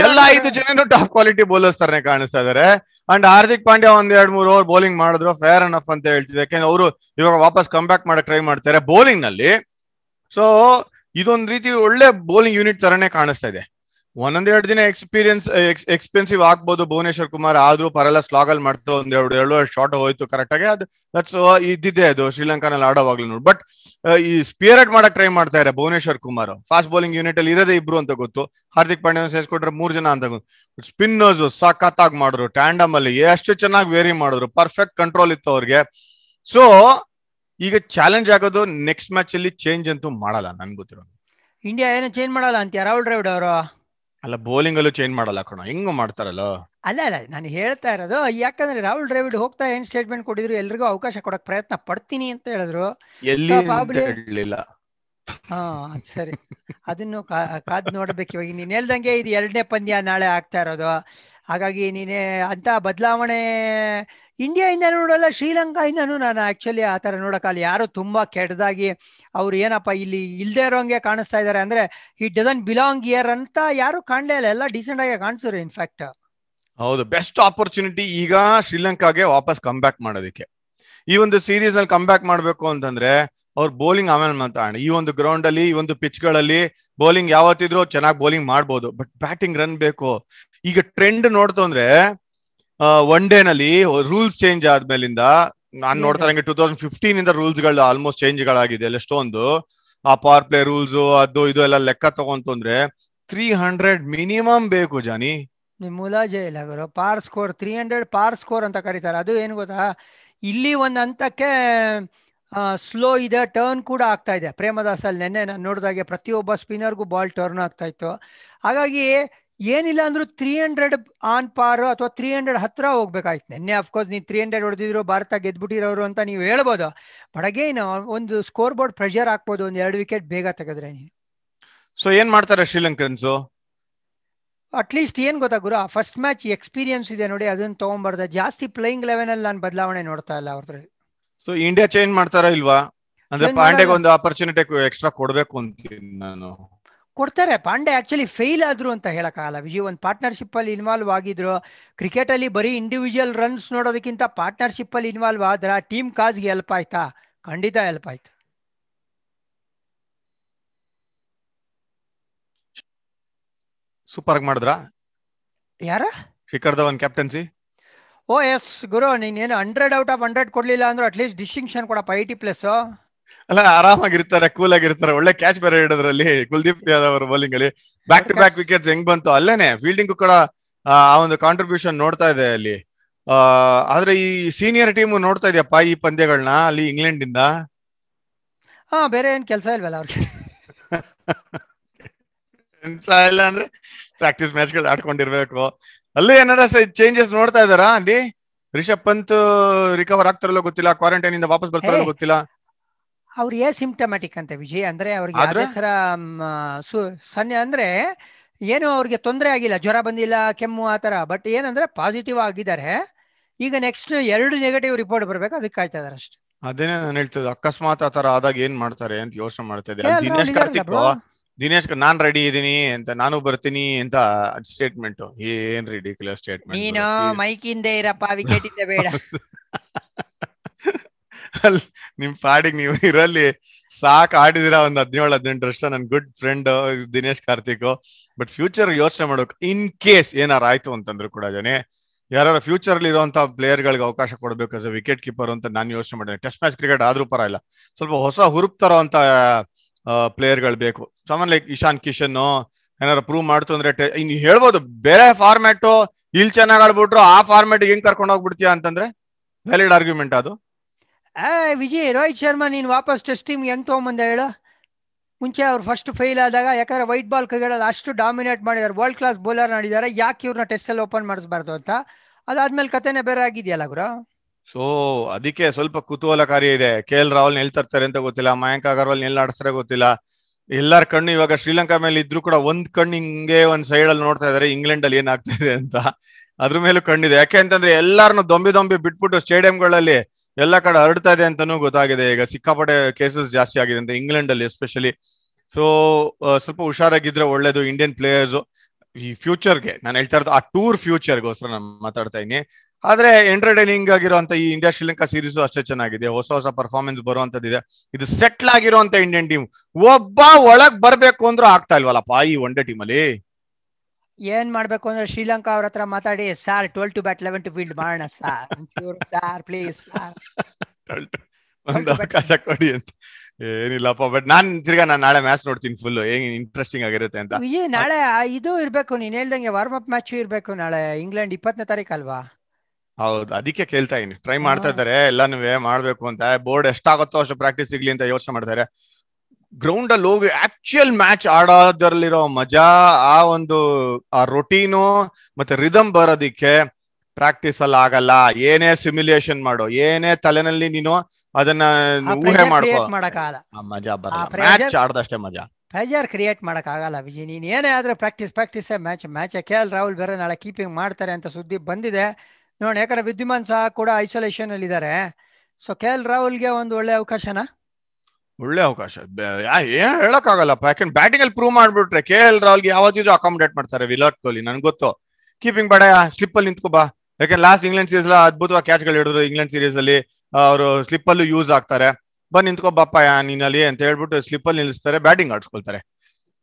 ಎಲ್ಲ ಐದು ಜನನು ಟಾಪ್ ಕ್ವಾಲಿಟಿ ಬೌಲರ್ಸ್ ತರನೇ ಕಾಣಿಸ್ತಾ ಇದಾರೆ ಅಂಡ್ ಹಾರ್ದಿಕ್ ಪಾಂಡ್ಯ ಒಂದ್ ಎರಡ್ ಮೂರು ಓವರ್ ಬೌಲಿಂಗ್ ಮಾಡಿದ್ರು ಫೇರ್ ಅಂಡ್ ಅಫ್ ಅಂತ ಹೇಳ್ತಿದ್ರು ಯಾಕೆಂದ್ರೆ ಅವರು ಇವಾಗ ವಾಪಸ್ ಕಮ್ ಬ್ಯಾಕ್ ಮಾಡಕ್ ಟ್ರೈ ಮಾಡ್ತಾರೆ ಬೌಲಿಂಗ್ ನಲ್ಲಿ ಸೊ ಇದೊಂದ್ ರೀತಿ ಒಳ್ಳೆ ಬೌಲಿಂಗ್ ಯೂನಿಟ್ ತರನೇ ಕಾಣಿಸ್ತಾ ಇದೆ ಒಂದೊಂದೆರಡು ದಿನ ಎಕ್ಸ್ಪೀರಿಯನ್ಸ್ ಎಕ್ಸ್ಪೆನ್ಸಿವ್ ಆಗ್ಬೋದು ಭುವನೇಶ್ವರ್ ಕುಮಾರ್ ಆದ್ರೂ ಪರಲ್ಲ ಸ್ಲಾಗ್ ಅಲ್ಲಿ ಮಾಡ್ತಾರೆ ಒಂದೆರಡು ಎರಡು ಶಾರ್ಟ್ ಹೋಯ್ತು ಕರೆಕ್ಟ್ ಆಗಿ ಅದು ದಟ್ಸ್ ಇದ್ದಿದೆ ಅದು ಶ್ರೀಲಂಕಾನಲ್ಲಿ ಆಡೋವಾಗ್ಲೂ ನೋಡಿ ಬಟ್ ಈ ಸ್ಪಿಯರಟ್ ಮಾಡಕ್ ಟ್ರೈ ಮಾಡ್ತಾ ಇದ್ದಾರೆ Bhuvneshwar Kumar fast bowling unit ಅಲ್ಲಿ ಇರೋದೇ ಇಬ್ರು ಅಂತ ಗೊತ್ತು ಹಾರ್ದಿಕ್ ಪಾಂಡ್ಯ ಸೇರಿಸ್ಕೊಟ್ರೆ ಮೂರ್ ಜನ ಅಂತ ಗೊತ್ತು ಸ್ಪಿನ್ನರ್ಸ್ ಆಗಿ ಮಾಡಿದ್ರು ಟ್ಯಾಂಡಮ್ ಅಲ್ಲಿ ಎಷ್ಟು ಚೆನ್ನಾಗಿ ವೇರಿ ಮಾಡಿದ್ರು ಪರ್ಫೆಕ್ಟ್ ಕಂಟ್ರೋಲ್ ಇತ್ತು ಅವ್ರಿಗೆ ಸೊ ಈಗ ಚಾಲೆಂಜ್ ಆಗೋದು ನೆಕ್ಸ್ಟ್ ಮ್ಯಾಚ್ ಅಲ್ಲಿ ಚೇಂಜ್ ಅಂತೂ ಮಾಡಲ್ಲ ನನ್ ಗೊತ್ತಿರೋದು ಇಂಡಿಯಾ ಏನೋ ಚೇಂಜ್ ಮಾಡಲ್ಲ ಅಂತ ರಾಹುಲ್ ಡ್ರಾವಿಡ್ ಅವರು ಅಲ್ಲ ಬೌಲಿಂಗ್ ಅಲ್ಲೂ ಚೇಂಜ್ ಮಾಡಲ್ಲ ಕಣ ಹೆಂಗ್ ಮಾಡ್ತಾರಲ್ಲ ಅಲ್ಲ ಅಲ್ಲ ನಾನು ಹೇಳ್ತಾ ಇರೋದು ಯಾಕಂದ್ರೆ ರಾಹುಲ್ ದ್ರಾವಿಡ್ ಹೋಗ್ತಾ ಏನ್ ಸ್ಟೇಟ್ಮೆಂಟ್ ಕೊಟ್ಟಿದ್ರು ಎಲ್ರಿಗೂ ಅವಕಾಶ ಕೊಡಕ್ ಪ್ರಯತ್ನ ಪಡ್ತೀನಿ ಅಂತ ಹೇಳಿದ್ರು ಎಲ್ಲಿ ಹಾ ಸರಿ ಅದನ್ನು ಕಾದ್ ನೋಡಬೇಕು ಇವಾಗ ನೀನ್ ಹೇಳ್ದಂಗೆ ಇದು ಎರಡನೇ ಪಂದ್ಯ ನಾಳೆ ಆಗ್ತಾ ಇರೋದು ಹಾಗಾಗಿ ನೀನೇ ಅಂತ ಬದಲಾವಣೆ ಇಂಡಿಯಾ ಇಂದ ನೋಡಲ್ಲ ಇಂದನು ನಾನು ಆಕ್ಚುಲಿ ಆ ಥರ ಅಲ್ಲಿ ಯಾರು ತುಂಬಾ ಕೆಟ್ಟದಾಗಿ ಅವ್ರು ಏನಪ್ಪ ಇಲ್ಲಿ ಇಲ್ದೇ ಇರೋಂಗೆ ಕಾಣಿಸ್ತಾ ಇದ್ದಾರೆ ಅಂದ್ರೆ ಇಟ್ ಡಸನ್ ಬಿಲಾಂಗ್ ಇಯರ್ ಅಂತ ಯಾರು ಕಾಣಲೇ ಇಲ್ಲ ಎಲ್ಲ ಡಿಸೆಂಟ್ ಆಗಿ ಕಾಣಿಸಿದ್ರು ಇನ್ಫ್ಯಾಕ್ಟ್ ಹೌದು ಬೆಸ್ಟ್ ಆಪರ್ಚುನಿಟಿ ಈಗ ಶ್ರೀಲಂಕಾಗೆ ವಾಪಸ್ ಕಮ್ ಬ್ಯಾಕ್ ಮಾಡೋದಕ್ಕೆ ಈ ಒಂದು ಸೀರೀಸ್ ನಲ್ಲಿ ಕಮ್ ಬ್ಯಾಕ್ ಮಾಡಬೇಕು ಅಂತಂದ್ರೆ ಅವ್ರು ಬೌಲಿಂಗ್ ಆಮೇಲೆ ಮಾತಾಡೋಣ ಈ ಒಂದು ಗ್ರೌಂಡ್ ಅಲ್ಲಿ ಈ ಒಂದು ಪಿಚ್ ಗಳಲ್ಲಿ ಬೌಲಿಂಗ್ ಯಾವತ್ತಿದ್ರು ಚೆನ್ನಾಗಿ ಬೌಲಿಂಗ್ ಮಾಡ್ಬೋದು ಬಟ್ ಬ್ಯಾಟಿಂಗ್ ರನ್ ಬೇಕು ಈಗ ಟ್ರೆಂಡ್ ನೋಡ್ತು ಅಂದ್ರೆ ಒನ್ ಡೇ ನಲ್ಲಿ ರೂಲ್ಸ್ ಚೇಂಜ್ ಆದ್ಮೇಲಿಂದ ನಾನ್ ನೋಡ್ತಾ ಟೂ ತೌಸಂಡ್ ಫಿಫ್ಟೀನ್ ಇಂದ ರೂಲ್ಸ್ ಗಳು ಆಲ್ಮೋಸ್ಟ್ ಚೇಂಜ್ ಅಲ್ಲಿ ಎಷ್ಟೊಂದು ಆ ಪವರ್ ಪ್ಲೇ ರೂಲ್ಸ್ ಅದು ಇದು ಎಲ್ಲ ಲೆಕ್ಕ ತಗೊಂತಂದ್ರೆ ತ್ರೀ ಹಂಡ್ರೆಡ್ ಮಿನಿಮಮ್ ಬೇಕು ಜಾನಿ ಮುಲಾಜೆ ಇಲ್ಲ par score three hundred par score ಅಂತ ಕರೀತಾರೆ ಅದು ಏನು ಗೊತ್ತಾ ಇಲ್ಲಿ ಒಂದ್ ಹಂತಕ್ಕೆ ಸ್ಲೋ ಇದೆ ಟರ್ನ್ ಕೂಡ ಆಗ್ತಾ ಇದೆ ಪ್ರೇಮದಾಸ್ ಅಲ್ಲಿ ನೆನ್ನೆ ನಾನು ನೋಡಿದಾಗೆ ಪ್ರತಿಯೊಬ್ಬ ಸ್ಪಿನ್ನರ್ಗೂ ಬಾಲ್ ಟರ್ನ್ ಆಗ್ತಾ ಇತ್ತು ಹಾಗಾಗಿ ಏನಿಲ್ಲ ಅಂದ್ರೆ ತ್ರೀ ಹಂಡ್ರೆಡ್ ಆನ್ ಪಾರು ಅಥವಾ ತ್ರೀ ಹಂಡ್ರೆಡ್ ಹತ್ರ ಹೋಗ್ಬೇಕಾಯ್ತು ನಿನ್ನೆ ಅಫ್ಕೋರ್ಸ್ ನೀವು ತ್ರೀ ಹಂಡ್ರೆಡ್ ಹೊಡೆದಿದ್ರು ಭಾರತ ಗೆದ್ಬಿಟ್ಟಿರೋರು ಅಂತ ನೀವು ಹೇಳ್ಬೋದು ಬಟ್ ಅಗೇನ್ ಒಂದು ಸ್ಕೋರ್ ಬೋರ್ಡ್ ಪ್ರೆಷರ್ ಹಾಕ್ಬೋದು ಒಂದು ಎರಡು ವಿಕೆಟ್ ಬೇಗ ತೆಗೆದ್ರೆ ನೀನು ಸೊ ಏನ್ ಮಾಡ್ತಾರೆ ಅಟ್ ಅಟ್ಲೀಸ್ಟ್ ಏನು ಗೊತ್ತಾ ಗುರು ಫಸ್ಟ್ ಮ್ಯಾಚ್ ಎಕ್ಸ್ಪೀರಿಯನ್ಸ್ ಇದೆ ನೋಡಿ ಅದನ್ನ ತಗೊಂಬಾರ್ದು ಜಾಸ್ತಿ ಪ್ಲೇಯಿಂಗ್ ಅಲ್ಲಿ ನಾನು ಬದಲಾವಣೆ ನೋಡ್ತಾ ಇಲ್ಲ ಅವ್ರದ್ರಲ್ಲಿ ಸೊ ಇಂಡಿಯಾ ಚೇಂಜ್ ಮಾಡ್ತಾರಾ ಇಲ್ವಾ ಅಂದ್ರೆ ಪಾಂಡೆಗೆ ಒಂದು ಆಪರ್ಚುನಿಟಿ ಎಕ್ಸ್ಟ್ರಾ ಕೊಡ್ಬೇಕು ಅಂತೀನಿ ನಾನು ಕೊಡ್ತಾರೆ ಪಾಂಡೆ ಆಕ್ಚುಲಿ ಫೇಲ್ ಆದ್ರು ಅಂತ ಹೇಳಕ್ಕಾಗಲ್ಲ ವಿಜಯ್ ಒಂದು ಪಾರ್ಟ್ನರ್ಶಿಪ್ ಅಲ್ಲಿ ಇನ್ವಾಲ್ವ್ ಆಗಿದ್ರು ಕ್ರಿಕೆಟ್ ಅಲ್ಲಿ ಬರೀ ಇಂಡಿವಿಜುವಲ್ ರನ್ಸ್ ನೋಡೋದಕ್ಕಿಂತ ಪಾರ್ಟ್ನರ್ಶಿಪ್ ಅಲ್ಲಿ ಇನ್ವಾಲ್ವ್ ಆದ್ರೆ ಟೀಮ್ ಕಾಸ್ಗೆ ಹೆಲ್ಪ್ ಆಯ್ತಾ ಖಂಡಿತ ಹೆಲ್ಪ್ ಆಯ್ತು ಸೂಪರ್ ಆಗಿ ಮಾಡಿದ್ರ ಯಾರ Shikhar Dhawan captaincy oh yes ಗುರು ನೀನ್ ಏನು ಹಂಡ್ರೆಡ್ ಔಟ್ ಆಫ್ ಹಂಡ್ರೆಡ್ ಕೊಡ್ಲಿಲ್ಲ ಅಂದ್ರೆ ಅಟ್ಲೀಸ್ಟ್ ಡಿಸ್ಟಿಂಕ್ಷನ್ ಕೊಡಪ್ಪ ಐಟಿ ಪ್ಲಸ್ ಅಲ್ಲ ಆರಾಮಾಗಿರ್ತಾರೆ ಕೂಲ್ ಆಗಿರ್ತಾರೆ ಒಳ್ಳೆ ಕ್ಯಾಚ್ ಬೇರೆ ಇಡೋದ್ರಲ್ಲಿ ಕುಲ್ದೀಪ್ ಯಾದವ್ ಅವರ ಬೌಲಿಂಗ್ ಅಲ್ಲಿ ಬ್ಯಾಕ್ ಟು ಬ್ಯಾಕ್ ವಿಕೆಟ್ಸ್ ಹೆಂಗ್ ಬಂತು ಅಲ್ಲೇನೆ ಫೀಲ್ಡಿಂಗ್ ಕೂಡ ಆ ಒಂದು ಕಾಂಟ್ರಿಬ್ಯೂಷನ್ ನೋಡ್ತಾ ಇದೆ ಅಲ್ಲಿ ಆದ್ರೆ ಈ ಸೀನಿಯರ್ ಟೀಮ್ ನೋಡ್ತಾ ಇದೆಯಪ್ಪ ಈ ಪಂದ್ಯಗಳನ್ನ ಅಲ್ಲಿ ಇಂಗ್ಲೆಂಡ್ ಇಂದ ಹಾ ಬೇರೆ ಏನ್ ಕೆಲಸ ಇಲ್ವಲ್ಲ ಅವ್ರಿಗೆ ಕೆಲಸ ಇಲ್ಲ ಅಂದ್ರೆ ಪ್ರಾಕ್ಟೀಸ್ ಮ್ಯಾಚ್ ಗಳು ಆಡ್ಕೊಂಡಿರ್ಬೇಕು ಅಲ್ಲೂ ಏನಾರ ಚೇಂಜಸ್ ನೋಡ್ತಾ ಇದಾರಾ ಅಲ್ಲಿ ರಿಷಬ್ ಪಂತ್ ರಿಕವರ್ ಆಗ್ತಾರಲ್ಲ ಗೊತ್ತಿಲ್ಲ ಕ್ವಾರಂಟೈನ್ ಇಂದ ವಾಪಸ್ ಬರ್ತಾರಲ್ಲೋ ಗೊತ್ತಿಲ್ಲ ಅವ್ರು ಏ ಸಿಂಪ್ಟಮ್ಯಾಟಿಕ್ ಅಂತ ವಿಜಯ್ ಅಂದ್ರೆ ಅವ್ರಿಗೆ ಅದೇ ತರ ಸನ್ನೆ ಅಂದ್ರೆ ಏನು ಅವ್ರಿಗೆ ತೊಂದರೆ ಆಗಿಲ್ಲ ಜ್ವರ ಬಂದಿಲ್ಲ ಕೆಮ್ಮು ಆ ತರ ಬಟ್ ಏನಂದ್ರೆ ಪಾಸಿಟಿವ್ ಆಗಿದ್ದಾರೆ ಈಗ ನೆಕ್ಸ್ಟ್ ಎರಡು ನೆಗೆಟಿವ್ ರಿಪೋರ್ಟ್ ಬರ್ಬೇಕು ಅದಕ್ಕೆ ಕಾಯ್ತಾ ಇದಾರೆ ಅಷ್ಟೇ ಅದೇನೇ ನಾನು ಹೇಳ್ತಿದ್ದೆ ಅಕಸ್ಮಾತ್ ಆ ತರ ಆದಾಗ ಏನ್ ಮಾಡ್ತಾರೆ ಅಂತ ಯೋಚನೆ ಮಾಡ್ತಾ ಇದ್ದೀನಿ ದಿನೇಶ್ ಕಾರ್ತಿಕ್ ದಿನೇಶ್ ನಾನ್ ರೆಡಿ ಇದೀನಿ ಅಂತ ನಾನು ಬರ್ತೀನಿ ಅಂತ ಸ್ಟೇಟ್ಮೆಂಟ್ ಏನ್ ರಿಡಿಕ್ಯುಲರ್ ಸ್ಟೇಟ್ಮೆಂಟ್ ನೀನು ಮೈಕ್ ಹಿಂದೆ ಇರಪ್ಪ ವಿಕೆಟ್ ಬೇಡ ನಿಮ್ ಪಾಡಿಗೆ ನೀವು ಇರಲ್ಲಿ ಸಾಕ್ ಆಡಿದಿರ ಒಂದ್ ಹದಿನೇಳು ಹದಿನೆಂಟು ವರ್ಷ ನನ್ good friend Dinesh Karthik but future ಯೋಚನೆ ಮಾಡೋಕ್ ಇನ್ ಕೇಸ್ ಏನಾರ ಆಯ್ತು ಅಂತಂದ್ರು ಕೂಡ ಜನ ಯಾರ ಫ್ಯೂಚರ್ ಅಲ್ಲಿ ಇರುವಂತ ಪ್ಲೇಯರ್ ಗಳಿಗೆ ಅವಕಾಶ ಕೊಡ್ಬೇಕು ಅಸ್ ವಿಕೆಟ್ ಕೀಪರ್ ಅಂತ ನಾನು ಯೋಚನೆ ಮಾಡಿದೆ ಟೆಸ್ಟ್ ಮ್ಯಾಚ್ ಕ್ರಿಕೆಟ್ ಆದ್ರೂ ಪರ ಇಲ್ಲ ಸ್ವಲ್ಪ ಹೊಸ ಹುರುಪ್ ತರೋ ಅಂತ ಪ್ಲೇಯರ್ ಗಳು ಬೇಕು ಸಮನ್ ಲೈಕ್ ಇಶಾನ್ ಕಿಶನ್ ಏನಾರ ಪ್ರೂವ್ ಮಾಡ್ತು ಅಂದ್ರೆ ಇನ್ ಹೇಳ್ಬೋದು ಬೇರೆ ಫಾರ್ಮ್ಯಾಟ್ ಇಲ್ಲಿ ಚೆನ್ನಾಗಿ ಆಡ್ಬಿಟ್ರು ಆ ಫಾರ್ಮ್ಯಾಟ್ ಹೆಂಗ್ ಕರ್ಕೊಂಡು ಹೋಗ್ಬಿಡ್ತೀಯಾ ಅಂತಂದ್ರೆ ವ್ಯಾಲಿಡ್ ಆರ್ಗ್ಯುಮೆಂಟ್ ಅದು ವಿಜಯ್ ರೋಹಿತ್ ಶರ್ಮಾ ನೀನ್ ವಾಪಸ್ ಟೆಸ್ಟ್ ಟೀಮ್ ಹೆಂಗ್ ತಗೊಂಬಂದ ಹೇಳು ಮುಂಚೆ ಅವ್ರು ಫಸ್ಟ್ ಫೇಲ್ ಆದಾಗ ಯಾಕಂದ್ರೆ ವೈಟ್ ಬಾಲ್ ಕ್ರಿಕೆಟ್ ಅಲ್ಲಿ ಅಷ್ಟು ಡಾಮಿನೇಟ್ ಮಾಡಿದಾರೆ ವರ್ಲ್ಡ್ ಕ್ಲಾಸ್ ಬೌಲರ್ ಮಾಡಿದ್ದಾರೆ ಯಾಕೆ ಇವ್ರನ್ನ ಟೆಸ್ಟ್ ಅಲ್ಲಿ ಓಪನ್ ಮಾಡಿಸ್ಬಾರ್ದು ಅಂತ ಅದಾದ್ಮೇಲೆ ಕತೆನೆ ಬೇರೆ ಆಗಿದೆಯಲ್ಲ ಗುರು ಸೊ ಅದಕ್ಕೆ ಸ್ವಲ್ಪ ಕುತೂಹಲಕಾರಿ ಇದೆ ಕೆ ಎಲ್ ರಾಹುಲ್ ಎಲ್ಲಿ ತರ್ತಾರೆ ಅಂತ ಗೊತ್ತಿಲ್ಲ ಮಯಾಂಕ್ ಅಗರ್ವಾಲ್ ನೆಲ್ ಆಡಿಸ್ತಾರೆ ಗೊತ್ತಿಲ್ಲ ಎಲ್ಲಾರ ಕಣ್ಣು ಇವಾಗ ಶ್ರೀಲಂಕಾ ಮೇಲೆ ಇದ್ರು ಕೂಡ ಒಂದ್ ಕಣ್ಣು ಹಿಂಗೆ ಒಂದ್ ಸೈಡ್ ಅಲ್ಲಿ ನೋಡ್ತಾ ಇದಾರೆ ಇಂಗ್ಲೆಂಡ್ ಅಲ್ಲಿ ಏನಾಗ್ತಾ ಇದೆ ಅಂತ ಅದ್ರ ಮೇಲೂ ಕಣ್ಣಿದೆ ಯಾಕೆ ಅಂತಂದ್ರೆ ಎಲ್ಲಾರನ್ನು ದೊಂಬಿ ದೊಂಬಿ ಬಿಟ್ಬಿಟ್ಟು ಸ್ಟೇಡಿಯಂಗಳಲ್ಲಿ ಎಲ್ಲಾ ಕಡೆ ಹರಡ್ತಾ ಇದೆ ಅಂತಾನೂ ಗೊತ್ತಾಗಿದೆ ಈಗ ಸಿಕ್ಕಾಪಟ್ಟೆ ಕೇಸಸ್ ಜಾಸ್ತಿ ಆಗಿದೆ ಅಂತ ಇಂಗ್ಲೆಂಡ್ ಅಲ್ಲಿ ಎಸ್ಪೆಷಲಿ ಸೊ ಸ್ವಲ್ಪ ಹುಷಾರಾಗಿದ್ರೆ ಒಳ್ಳೇದು ಇಂಡಿಯನ್ ಪ್ಲೇಯರ್ಸ್ ಈ ಫ್ಯೂಚರ್ಗೆ ನಾನು ಹೇಳ್ತಾ ಇರೋದು ಆ ಟೂರ್ ಫ್ಯೂಚರ್ಗೋಸ್ಕರ ನಾನು ಮಾತಾಡ್ತಾ ಇದೀನಿ ಆದ್ರೆ ಎಂಟರ್ಟೈನಿಂಗ್ ಆಗಿರುವಂತ ಈ ಇಂಡಿಯಾ ಶ್ರೀಲಂಕಾ ಸೀರೀಸ್ ಅಷ್ಟೇ ಚೆನ್ನಾಗಿದೆ ಹೊಸ ಹೊಸ ಪರ್ಫಾರ್ಮೆನ್ಸ್ ಬರುವಂತದ್ದಿದೆ ಇದು ಸೆಟ್ಲ್ ಆಗಿರುವಂತ ಇಂಡಿಯನ್ ಟೀಮ್ ಒಬ್ಬ ಒಳಗ್ ಬರ್ಬೇಕು ಅಂದ್ರೆ ಆಗ್ತಾ ಇಲ್ವಲ್ಲಪ್ಪ ಈ ಒನ್ ಡೇ ಟೀಮ್ ಅಲ್ಲಿ ಏನ್ ಮಾಡ್ಬೇಕು ಅಂದ್ರೆ ಶ್ರೀಲಂಕಾ ಅವ್ರ ಹತ್ರ ಮಾತಾಡಿ sir twelve to bat eleven to field ಮಾಡೋಣ ಸಾರ್ ಸಾರ್ ಪ್ಲೀಸ್ ಒಂದು ಅವಕಾಶ ಕೊಡಿ ಅಂತ ಏನಿಲ್ಲಪ್ಪ ಬಟ್ ನಾನ್ ತಿರ್ಗಾ ನಾನು ನಾಳೆ ಮ್ಯಾಚ್ ನೋಡ್ತೀನಿ ಫುಲ್ ಹೆಂಗ್ ಇಂಟ್ರೆಸ್ಟಿಂಗ್ ಆಗಿರುತ್ತೆ ಅಂತ ನಾಳೆ ಇದು ಇರ್ಬೇಕು ನೀನ್ ಹೇಳ್ದಂಗೆ ವಾರ್ಮ್ ಅಪ್ ಮ್ಯಾಚ್ ಇರ್ಬೇಕು ನಾಳೆ ಇಂಗ್ಲೆಂಡ್ ಇಪ್ಪತ್ತನೇ ತಾರೀಕು ಅಲ್ವಾ ಹೌದು ಅದಕ್ಕೆ ಕೇಳ್ತಾ ಇದೀನಿ ಟ್ರೈ ಮಾಡ್ತಾ ಇದ್ದಾರೆ ಎಲ್ಲ ಮಾಡ್ಬೇಕು ಅಂತ ಬೋರ್ಡ್ ಎಷ್ಟಾಗುತ್ತೋ ಅಷ್ಟು ಪ್ರಾಕ್ಟೀಸ್ ಸಿಗ್ಲಿ ಅಂತ ಯೋಚನೆ ಮಾಡ್ತಾರೆ ಗ್ರೌಂಡ್ ಅಲ್ಲಿ ಹೋಗಿ ಆಕ್ಚುಯಲ್ ಮ್ಯಾಚ್ ಆಡೋದ್ರಲ್ಲಿರೋ ಮಜಾ ಆ ಒಂದು ಆ ರೊಟೀನು ಮತ್ತೆ ರಿದಮ್ ಬರೋದಿಕ್ಕೆ ಪ್ರಾಕ್ಟೀಸ್ ಅಲ್ಲಿ ಆಗಲ್ಲ ಏನೇ ಸಿಮ್ಯುಲೇಷನ್ ಮಾಡೋ ಏನೇ ತಲೆನಲ್ಲಿ ನೀನು ಅದನ್ನ ಊಹೆ ಮಾಡ್ಕೋ ಮಜಾ ಬರಲ್ಲ ಮ್ಯಾಚ್ ಆಡ್ದಷ್ಟೇ ಮಜಾ ಪ್ರೆಜರ್ ಕ್ರಿಯೇಟ್ ಆಗಲ್ಲ ವಿಜಯ್ ನೀನ್ ಏನೇ ಆದ್ರೆ practice practice match match K L Rahul ಬೇರೆ ನಾಳೆ ಕೀಪಿಂಗ್ ಮಾಡ್ತಾರೆ ಅಂತ ಸುದ್ದಿ ಬಂದಿದೆ ನೋಡಿ ಯಾಕಂದ್ರೆ ವಿದ್ಯುಮಾನ್ ಸಹ ಕೂಡ ಐಸೋಲೇಷನ್ ಅಲ್ಲಿ ಇದ್ದಾರೆ ಸೊ ಕೆ ಎಲ್ ಗೆ ಒಂದು ಒಳ್ಳೆ ಅವಕಾಶನಾ ಒಳ್ಳೆ ಅವಕಾಶ ಏನ್ ಹೇಳಕ್ಕಾಗಲ್ಲಪ್ಪ ಯಾಕಂದ್ರೆ ಬ್ಯಾಟಿಂಗ್ ಅಲ್ಲಿ ಪ್ರೂವ್ ಮಾಡ್ಬಿಟ್ರೆ ಕೆ ಎಲ್ ಗೆ ಯಾವತ್ತಿದ್ರು ಅಕಾಮಡೇಟ್ ಮಾಡ್ತಾರೆ ವಿರಾಟ್ ಕೊಹ್ಲಿ ನನ್ಗೆ ಗೊತ್ತು ಕೀಪಿಂಗ್ ಬಡ ಸ್ಲಿಪ್ ಅಲ್ಲಿ ನಿಂತ್ಕೋ ಬಾ ಲಾಸ್ಟ್ ಇಂಗ್ಲೆಂಡ್ ಸೀರೀಸ್ ಅದ್ಭುತವಾಗಿ ಕ್ಯಾಚ್ ಗಳು ಹಿಡಿದ್ರು ಇಂಗ್ಲೆಂಡ್ ಸೀರೀಸ್ ಅಲ್ಲಿ ಅವರು ಸ್ಲಿಪ್ ಅಲ್ಲೂ ಯೂಸ್ ಆಗ್ತಾರೆ ಬಾ ನಿಂತ್ಕೋ ಬಾಪ್ಪ ನೀನಲ್ಲಿ ಅಂತ ಹೇಳ್ಬಿಟ್ಟು ಸ್ಲಿಪ್ ಅಲ್ಲಿ ನಿಲ್ಲಿಸ್ತಾರೆ ಬ್ಯಾಟಿಂಗ್ ಆಡ್ಸ್ಕೊಳ್ತಾರೆ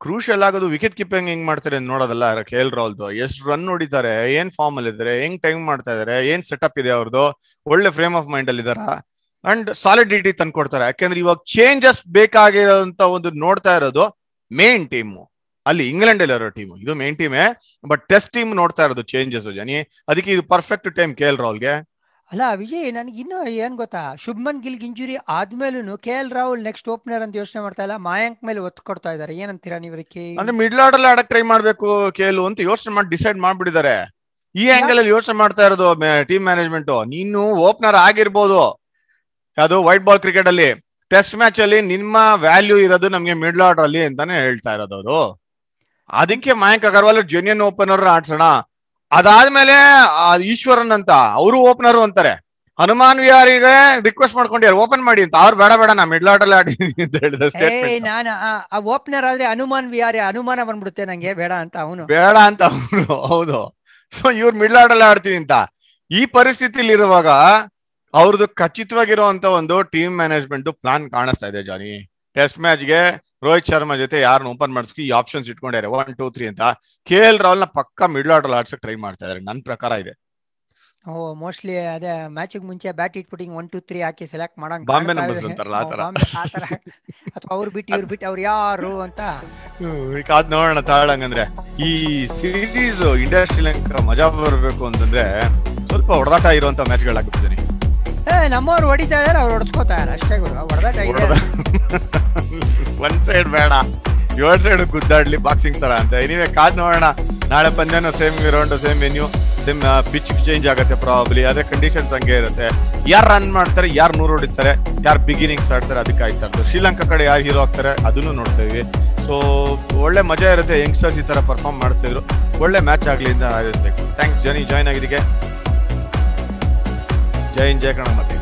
ಕ್ರೂಷಿಯಲ್ ಆಗೋದು ವಿಕೆಟ್ ಕೀಪಿಂಗ್ ಹೆಂಗ್ ಮಾಡ್ತಾರೆ ನೋಡೋದಲ್ಲ ಎಲ್ ರಾಹುಲ್ದು ಎಷ್ಟು ರನ್ ಹೊಡಿತಾರೆ ಏನ್ ಫಾರ್ಮ್ ಅಲ್ಲಿ ಇದಾರೆ ಹೆಂಗ್ ಟೈಮ್ ಮಾಡ್ತಾ ಇದಾರೆ ಏನ್ ಸೆಟಪ್ ಇದೆ ಅವ್ರದ್ದು ಒಳ್ಳೆ ಫ್ರೇಮ್ ಆಫ್ ಮೈಂಡ್ ಅಲ್ಲಿ ಇದಾರ ಅಂಡ್ ಸಾಲಿಡಿಟಿ ತಂದ್ಕೊಡ್ತಾರೆ ಯಾಕೆಂದ್ರೆ ಇವಾಗ ಚೇಂಜಸ್ ಬೇಕಾಗಿರೋಂತ ಒಂದು ನೋಡ್ತಾ ಇರೋದು ಮೇನ್ ಟೀಮ್ ಅಲ್ಲಿ ಇಂಗ್ಲೆಂಡ್ ಅಲ್ಲಿರೋ ಟೀಮ್ ಇದು ಮೇನ್ ಟೀಮೇ ಬಟ್ ಟೆಸ್ಟ್ ಟೀಮ್ ನೋಡ್ತಾ ಇರೋದು ಚೇಂಜಸ್ ಜನಿ ಅದಕ್ಕೆ ಇದು ಪರ್ಫೆಕ್ಟ್ ಟೈಮ್ ಕೆ ಎಲ್ ರಾಹುಲ್ಗೆ ಅಲ್ಲ ವಿಜಯ್ ನನಗೆ ಇನ್ನೂ ಏನ್ ಗೊತ್ತಾ ಶುಭ್ಮನ್ ಗಿಲ್ ಇಂಜುರಿ ಆದ್ಮೇಲೂ K L Rahul next opener ಅಂತ ಯೋಚನೆ ಮಾಡ್ತಾ ಇಲ್ಲ ಮಾಯಾಂಕ್ ಮೇಲೆ ಒತ್ತು ಕೊಡ್ತಾ ಇದಾರೆ ಏನಂತೀರಾ ನೀವು ಇದಕ್ಕೆ ಅಂದ್ರೆ ಮಿಡ್ಲ್ ಆರ್ಡರ್ ಅಲ್ಲಿ ಆಡಕ್ ಟ್ರೈ ಮಾಡ್ಬೇಕು ಕೆ ಅಂತ ಯೋಚನೆ ಮಾಡಿ ಡಿಸೈಡ್ ಮಾಡ್ಬಿಟ್ಟಿದ್ದಾರೆ ಈ ಆಂಗಲ್ ಅಲ್ಲಿ ಯೋಚನೆ ಮಾಡ್ತಾ ಇರೋದು ಟೀಮ್ ಮ್ಯಾನೇಜ್ಮೆಂಟ್ ನೀನು ಓಪನರ್ ಆಗಿರ್ಬೋದು ಅದು ವೈಟ್ ಬಾಲ್ ಕ್ರಿಕೆಟ್ ಅಲ್ಲಿ ಟೆಸ್ಟ್ ಮ್ಯಾಚ್ ಅಲ್ಲಿ ನಿಮ್ಮ ವ್ಯಾಲ್ಯೂ ಇರೋದು ನಮ್ಗೆ ಮಿಡ್ಲ್ ಆರ್ಡರ್ ಅಲ್ಲಿ ಅಂತಾನೆ ಹೇಳ್ತಾ ಇರೋದು ಅವರು ಅದಕ್ಕೆ ಮಾಯಾಂಕ್ ಅಗರ್ವಾಲ್ ಜೂನಿಯನ್ ಓಪನರ್ ಆಡ್ಸೋಣ ಅದಾದ್ಮೇಲೆ ಈಶ್ವರನ್ ಅಂತ ಅವರು ಓಪನರ್ ಅಂತಾರೆ ಹನುಮಾನ್ ವಿಹಾರಿಗೆ ರಿಕ್ವೆಸ್ಟ್ ಮಾಡ್ಕೊಂಡಿದ್ದಾರೆ ಓಪನ್ ಮಾಡಿ ಅಂತ ಅವ್ರು ಬೇಡ ಬೇಡ ನಾ ಮಿಡ್ಲ್ ಆರ್ಡರ್ ಆಡಿ ಅಂತ ಹೇಳಿದ ಓಪನರ್ ಆದ್ರೆ ಹನುಮಾನ್ ವಿಹಾರಿ ಅನುಮಾನ ಬಂದ್ಬಿಡುತ್ತೆ ನಂಗೆ ಬೇಡ ಅಂತ ಅವನು ಬೇಡ ಅಂತ ಅವನು ಹೌದು ಸೊ ಇವ್ರು ಮಿಡ್ಲ್ ಆರ್ಡರ್ ಆಡ್ತೀನಿ ಅಂತ ಈ ಇರುವಾಗ ಅವ್ರದ್ದು ಖಚಿತವಾಗಿರುವಂತ ಒಂದು ಟೀಮ್ ಮ್ಯಾನೇಜ್ಮೆಂಟ್ ಪ್ಲಾನ್ ಕಾಣಿಸ್ತಾ ಇದೆ ಜಾನಿ ಟೆಸ್ಟ್ ಮ್ಯಾಚ್ ಗೆ ರೋಹಿತ್ ಶರ್ಮಾ ಜೊತೆ ಯಾರನ್ನ ಓಪನ್ ಮಾಡಿಸ್ಕೊ ಈ ಆಪ್ಷನ್ಸ್ ಇಟ್ಕೊಂಡಿದ್ದಾರೆ ಒನ್ ಟೂ ತ್ರೀ ಅಂತ ಕೆ ಎಲ್ ರಾಹುಲ್ ನ ಪಕ್ಕ ಮಿಡ್ಲ್ ಆರ್ಡರ್ ಆಡ್ಸಕ್ ಟ್ರೈ ಮಾಡ್ತಾ ಇದಾರೆ ನನ್ನ ಪ್ರಕಾರ ಇದೆ ಓ ಮೋಸ್ಟ್ಲಿ ಅದೇ ಮ್ಯಾಚಿಗೆ ಮುಂಚೆ ಬ್ಯಾಟ್ ಇಟ್ಬಿಟ್ಟಿಂಗ್ ಒನ್ ಟೂ ತ್ರೀ ಹಾಕಿ ಸೆಲೆಕ್ಟ್ ಮಾಡಂಗ್ ಬಾಂಬೆ ನಂಬರ್ಸ್ ಅಂತಾರಲ್ಲ ಆತರ ತರ ಅಥವಾ ಅವ್ರು ಬಿಟ್ಟು ಇವ್ರು ಬಿಟ್ಟು ಅವ್ರು ಯಾರು ಅಂತ ನೋಡೋಣ ತಾಳಂಗಂದ್ರೆ ಈ ಸೀರೀಸ್ ಇಂಡಿಯಾ ಶ್ರೀಲಂಕಾ ಮಜಾ ಬರಬೇಕು ಅಂತಂದ್ರೆ ಸ್ವಲ್ಪ ಹೊಡೆದಾಟ ಇರುವಂತ ಮ್ಯಾಚ್ಗಳಾಗುತ್ತೆ ನಮ್ಮವ್ರು ಹೊಡಿತಾ ಇದಾರೆ ಅವ್ರು ಇದಾರೆ ಅಷ್ಟೇ ಗುರು ಒಂದ್ ಸೈಡ್ ಬೇಡ ಏಳ್ ಸೈಡ್ ಗುದ್ದಾಡ್ಲಿ ಬಾಕ್ಸಿಂಗ್ ತರ ಅಂತ ಇನ್ನೇ ಕಾದ್ ನೋಡೋಣ ನಾಳೆ ಪಂದ್ಯನೂ same ground same venue same pitch change ಆಗುತ್ತೆ ಪ್ರಾಬಬ್ಲಿ ಅದೇ ಕಂಡೀಷನ್ಸ್ ಹಂಗೆ ಇರುತ್ತೆ ಯಾರು ರನ್ ಮಾಡ್ತಾರೆ ಯಾರು ನೂರು ಹೊಡಿತಾರೆ ಯಾರು ಬಿಗಿನಿಂಗ್ಸ್ ಆಡ್ತಾರೆ ಅದಕ್ಕೆ ಆಯ್ತಾ ಇರ್ತದೆ ಶ್ರೀಲಂಕಾ ಕಡೆ ಯಾರು ಹೀರೋ ಆಗ್ತಾರೆ ಅದನ್ನು ನೋಡ್ತೀವಿ ಸೊ ಒಳ್ಳೆ ಮಜಾ ಇರುತ್ತೆ ಯಂಗ್ಸ್ಟರ್ಸ್ ಈ ಥರ ಪರ್ಫಾರ್ಮ್ ಮಾಡ್ತಿದ್ರು ಒಳ್ಳೆ ಮ್ಯಾಚ್ ಆಗಲಿ ಅಂತ ಥ್ಯಾಂಕ್ಸ್ ಜನಿ ಜಾಯ್ನ್ ಆಗಿದ್ದಕ್ಕೆ జయం జయకణ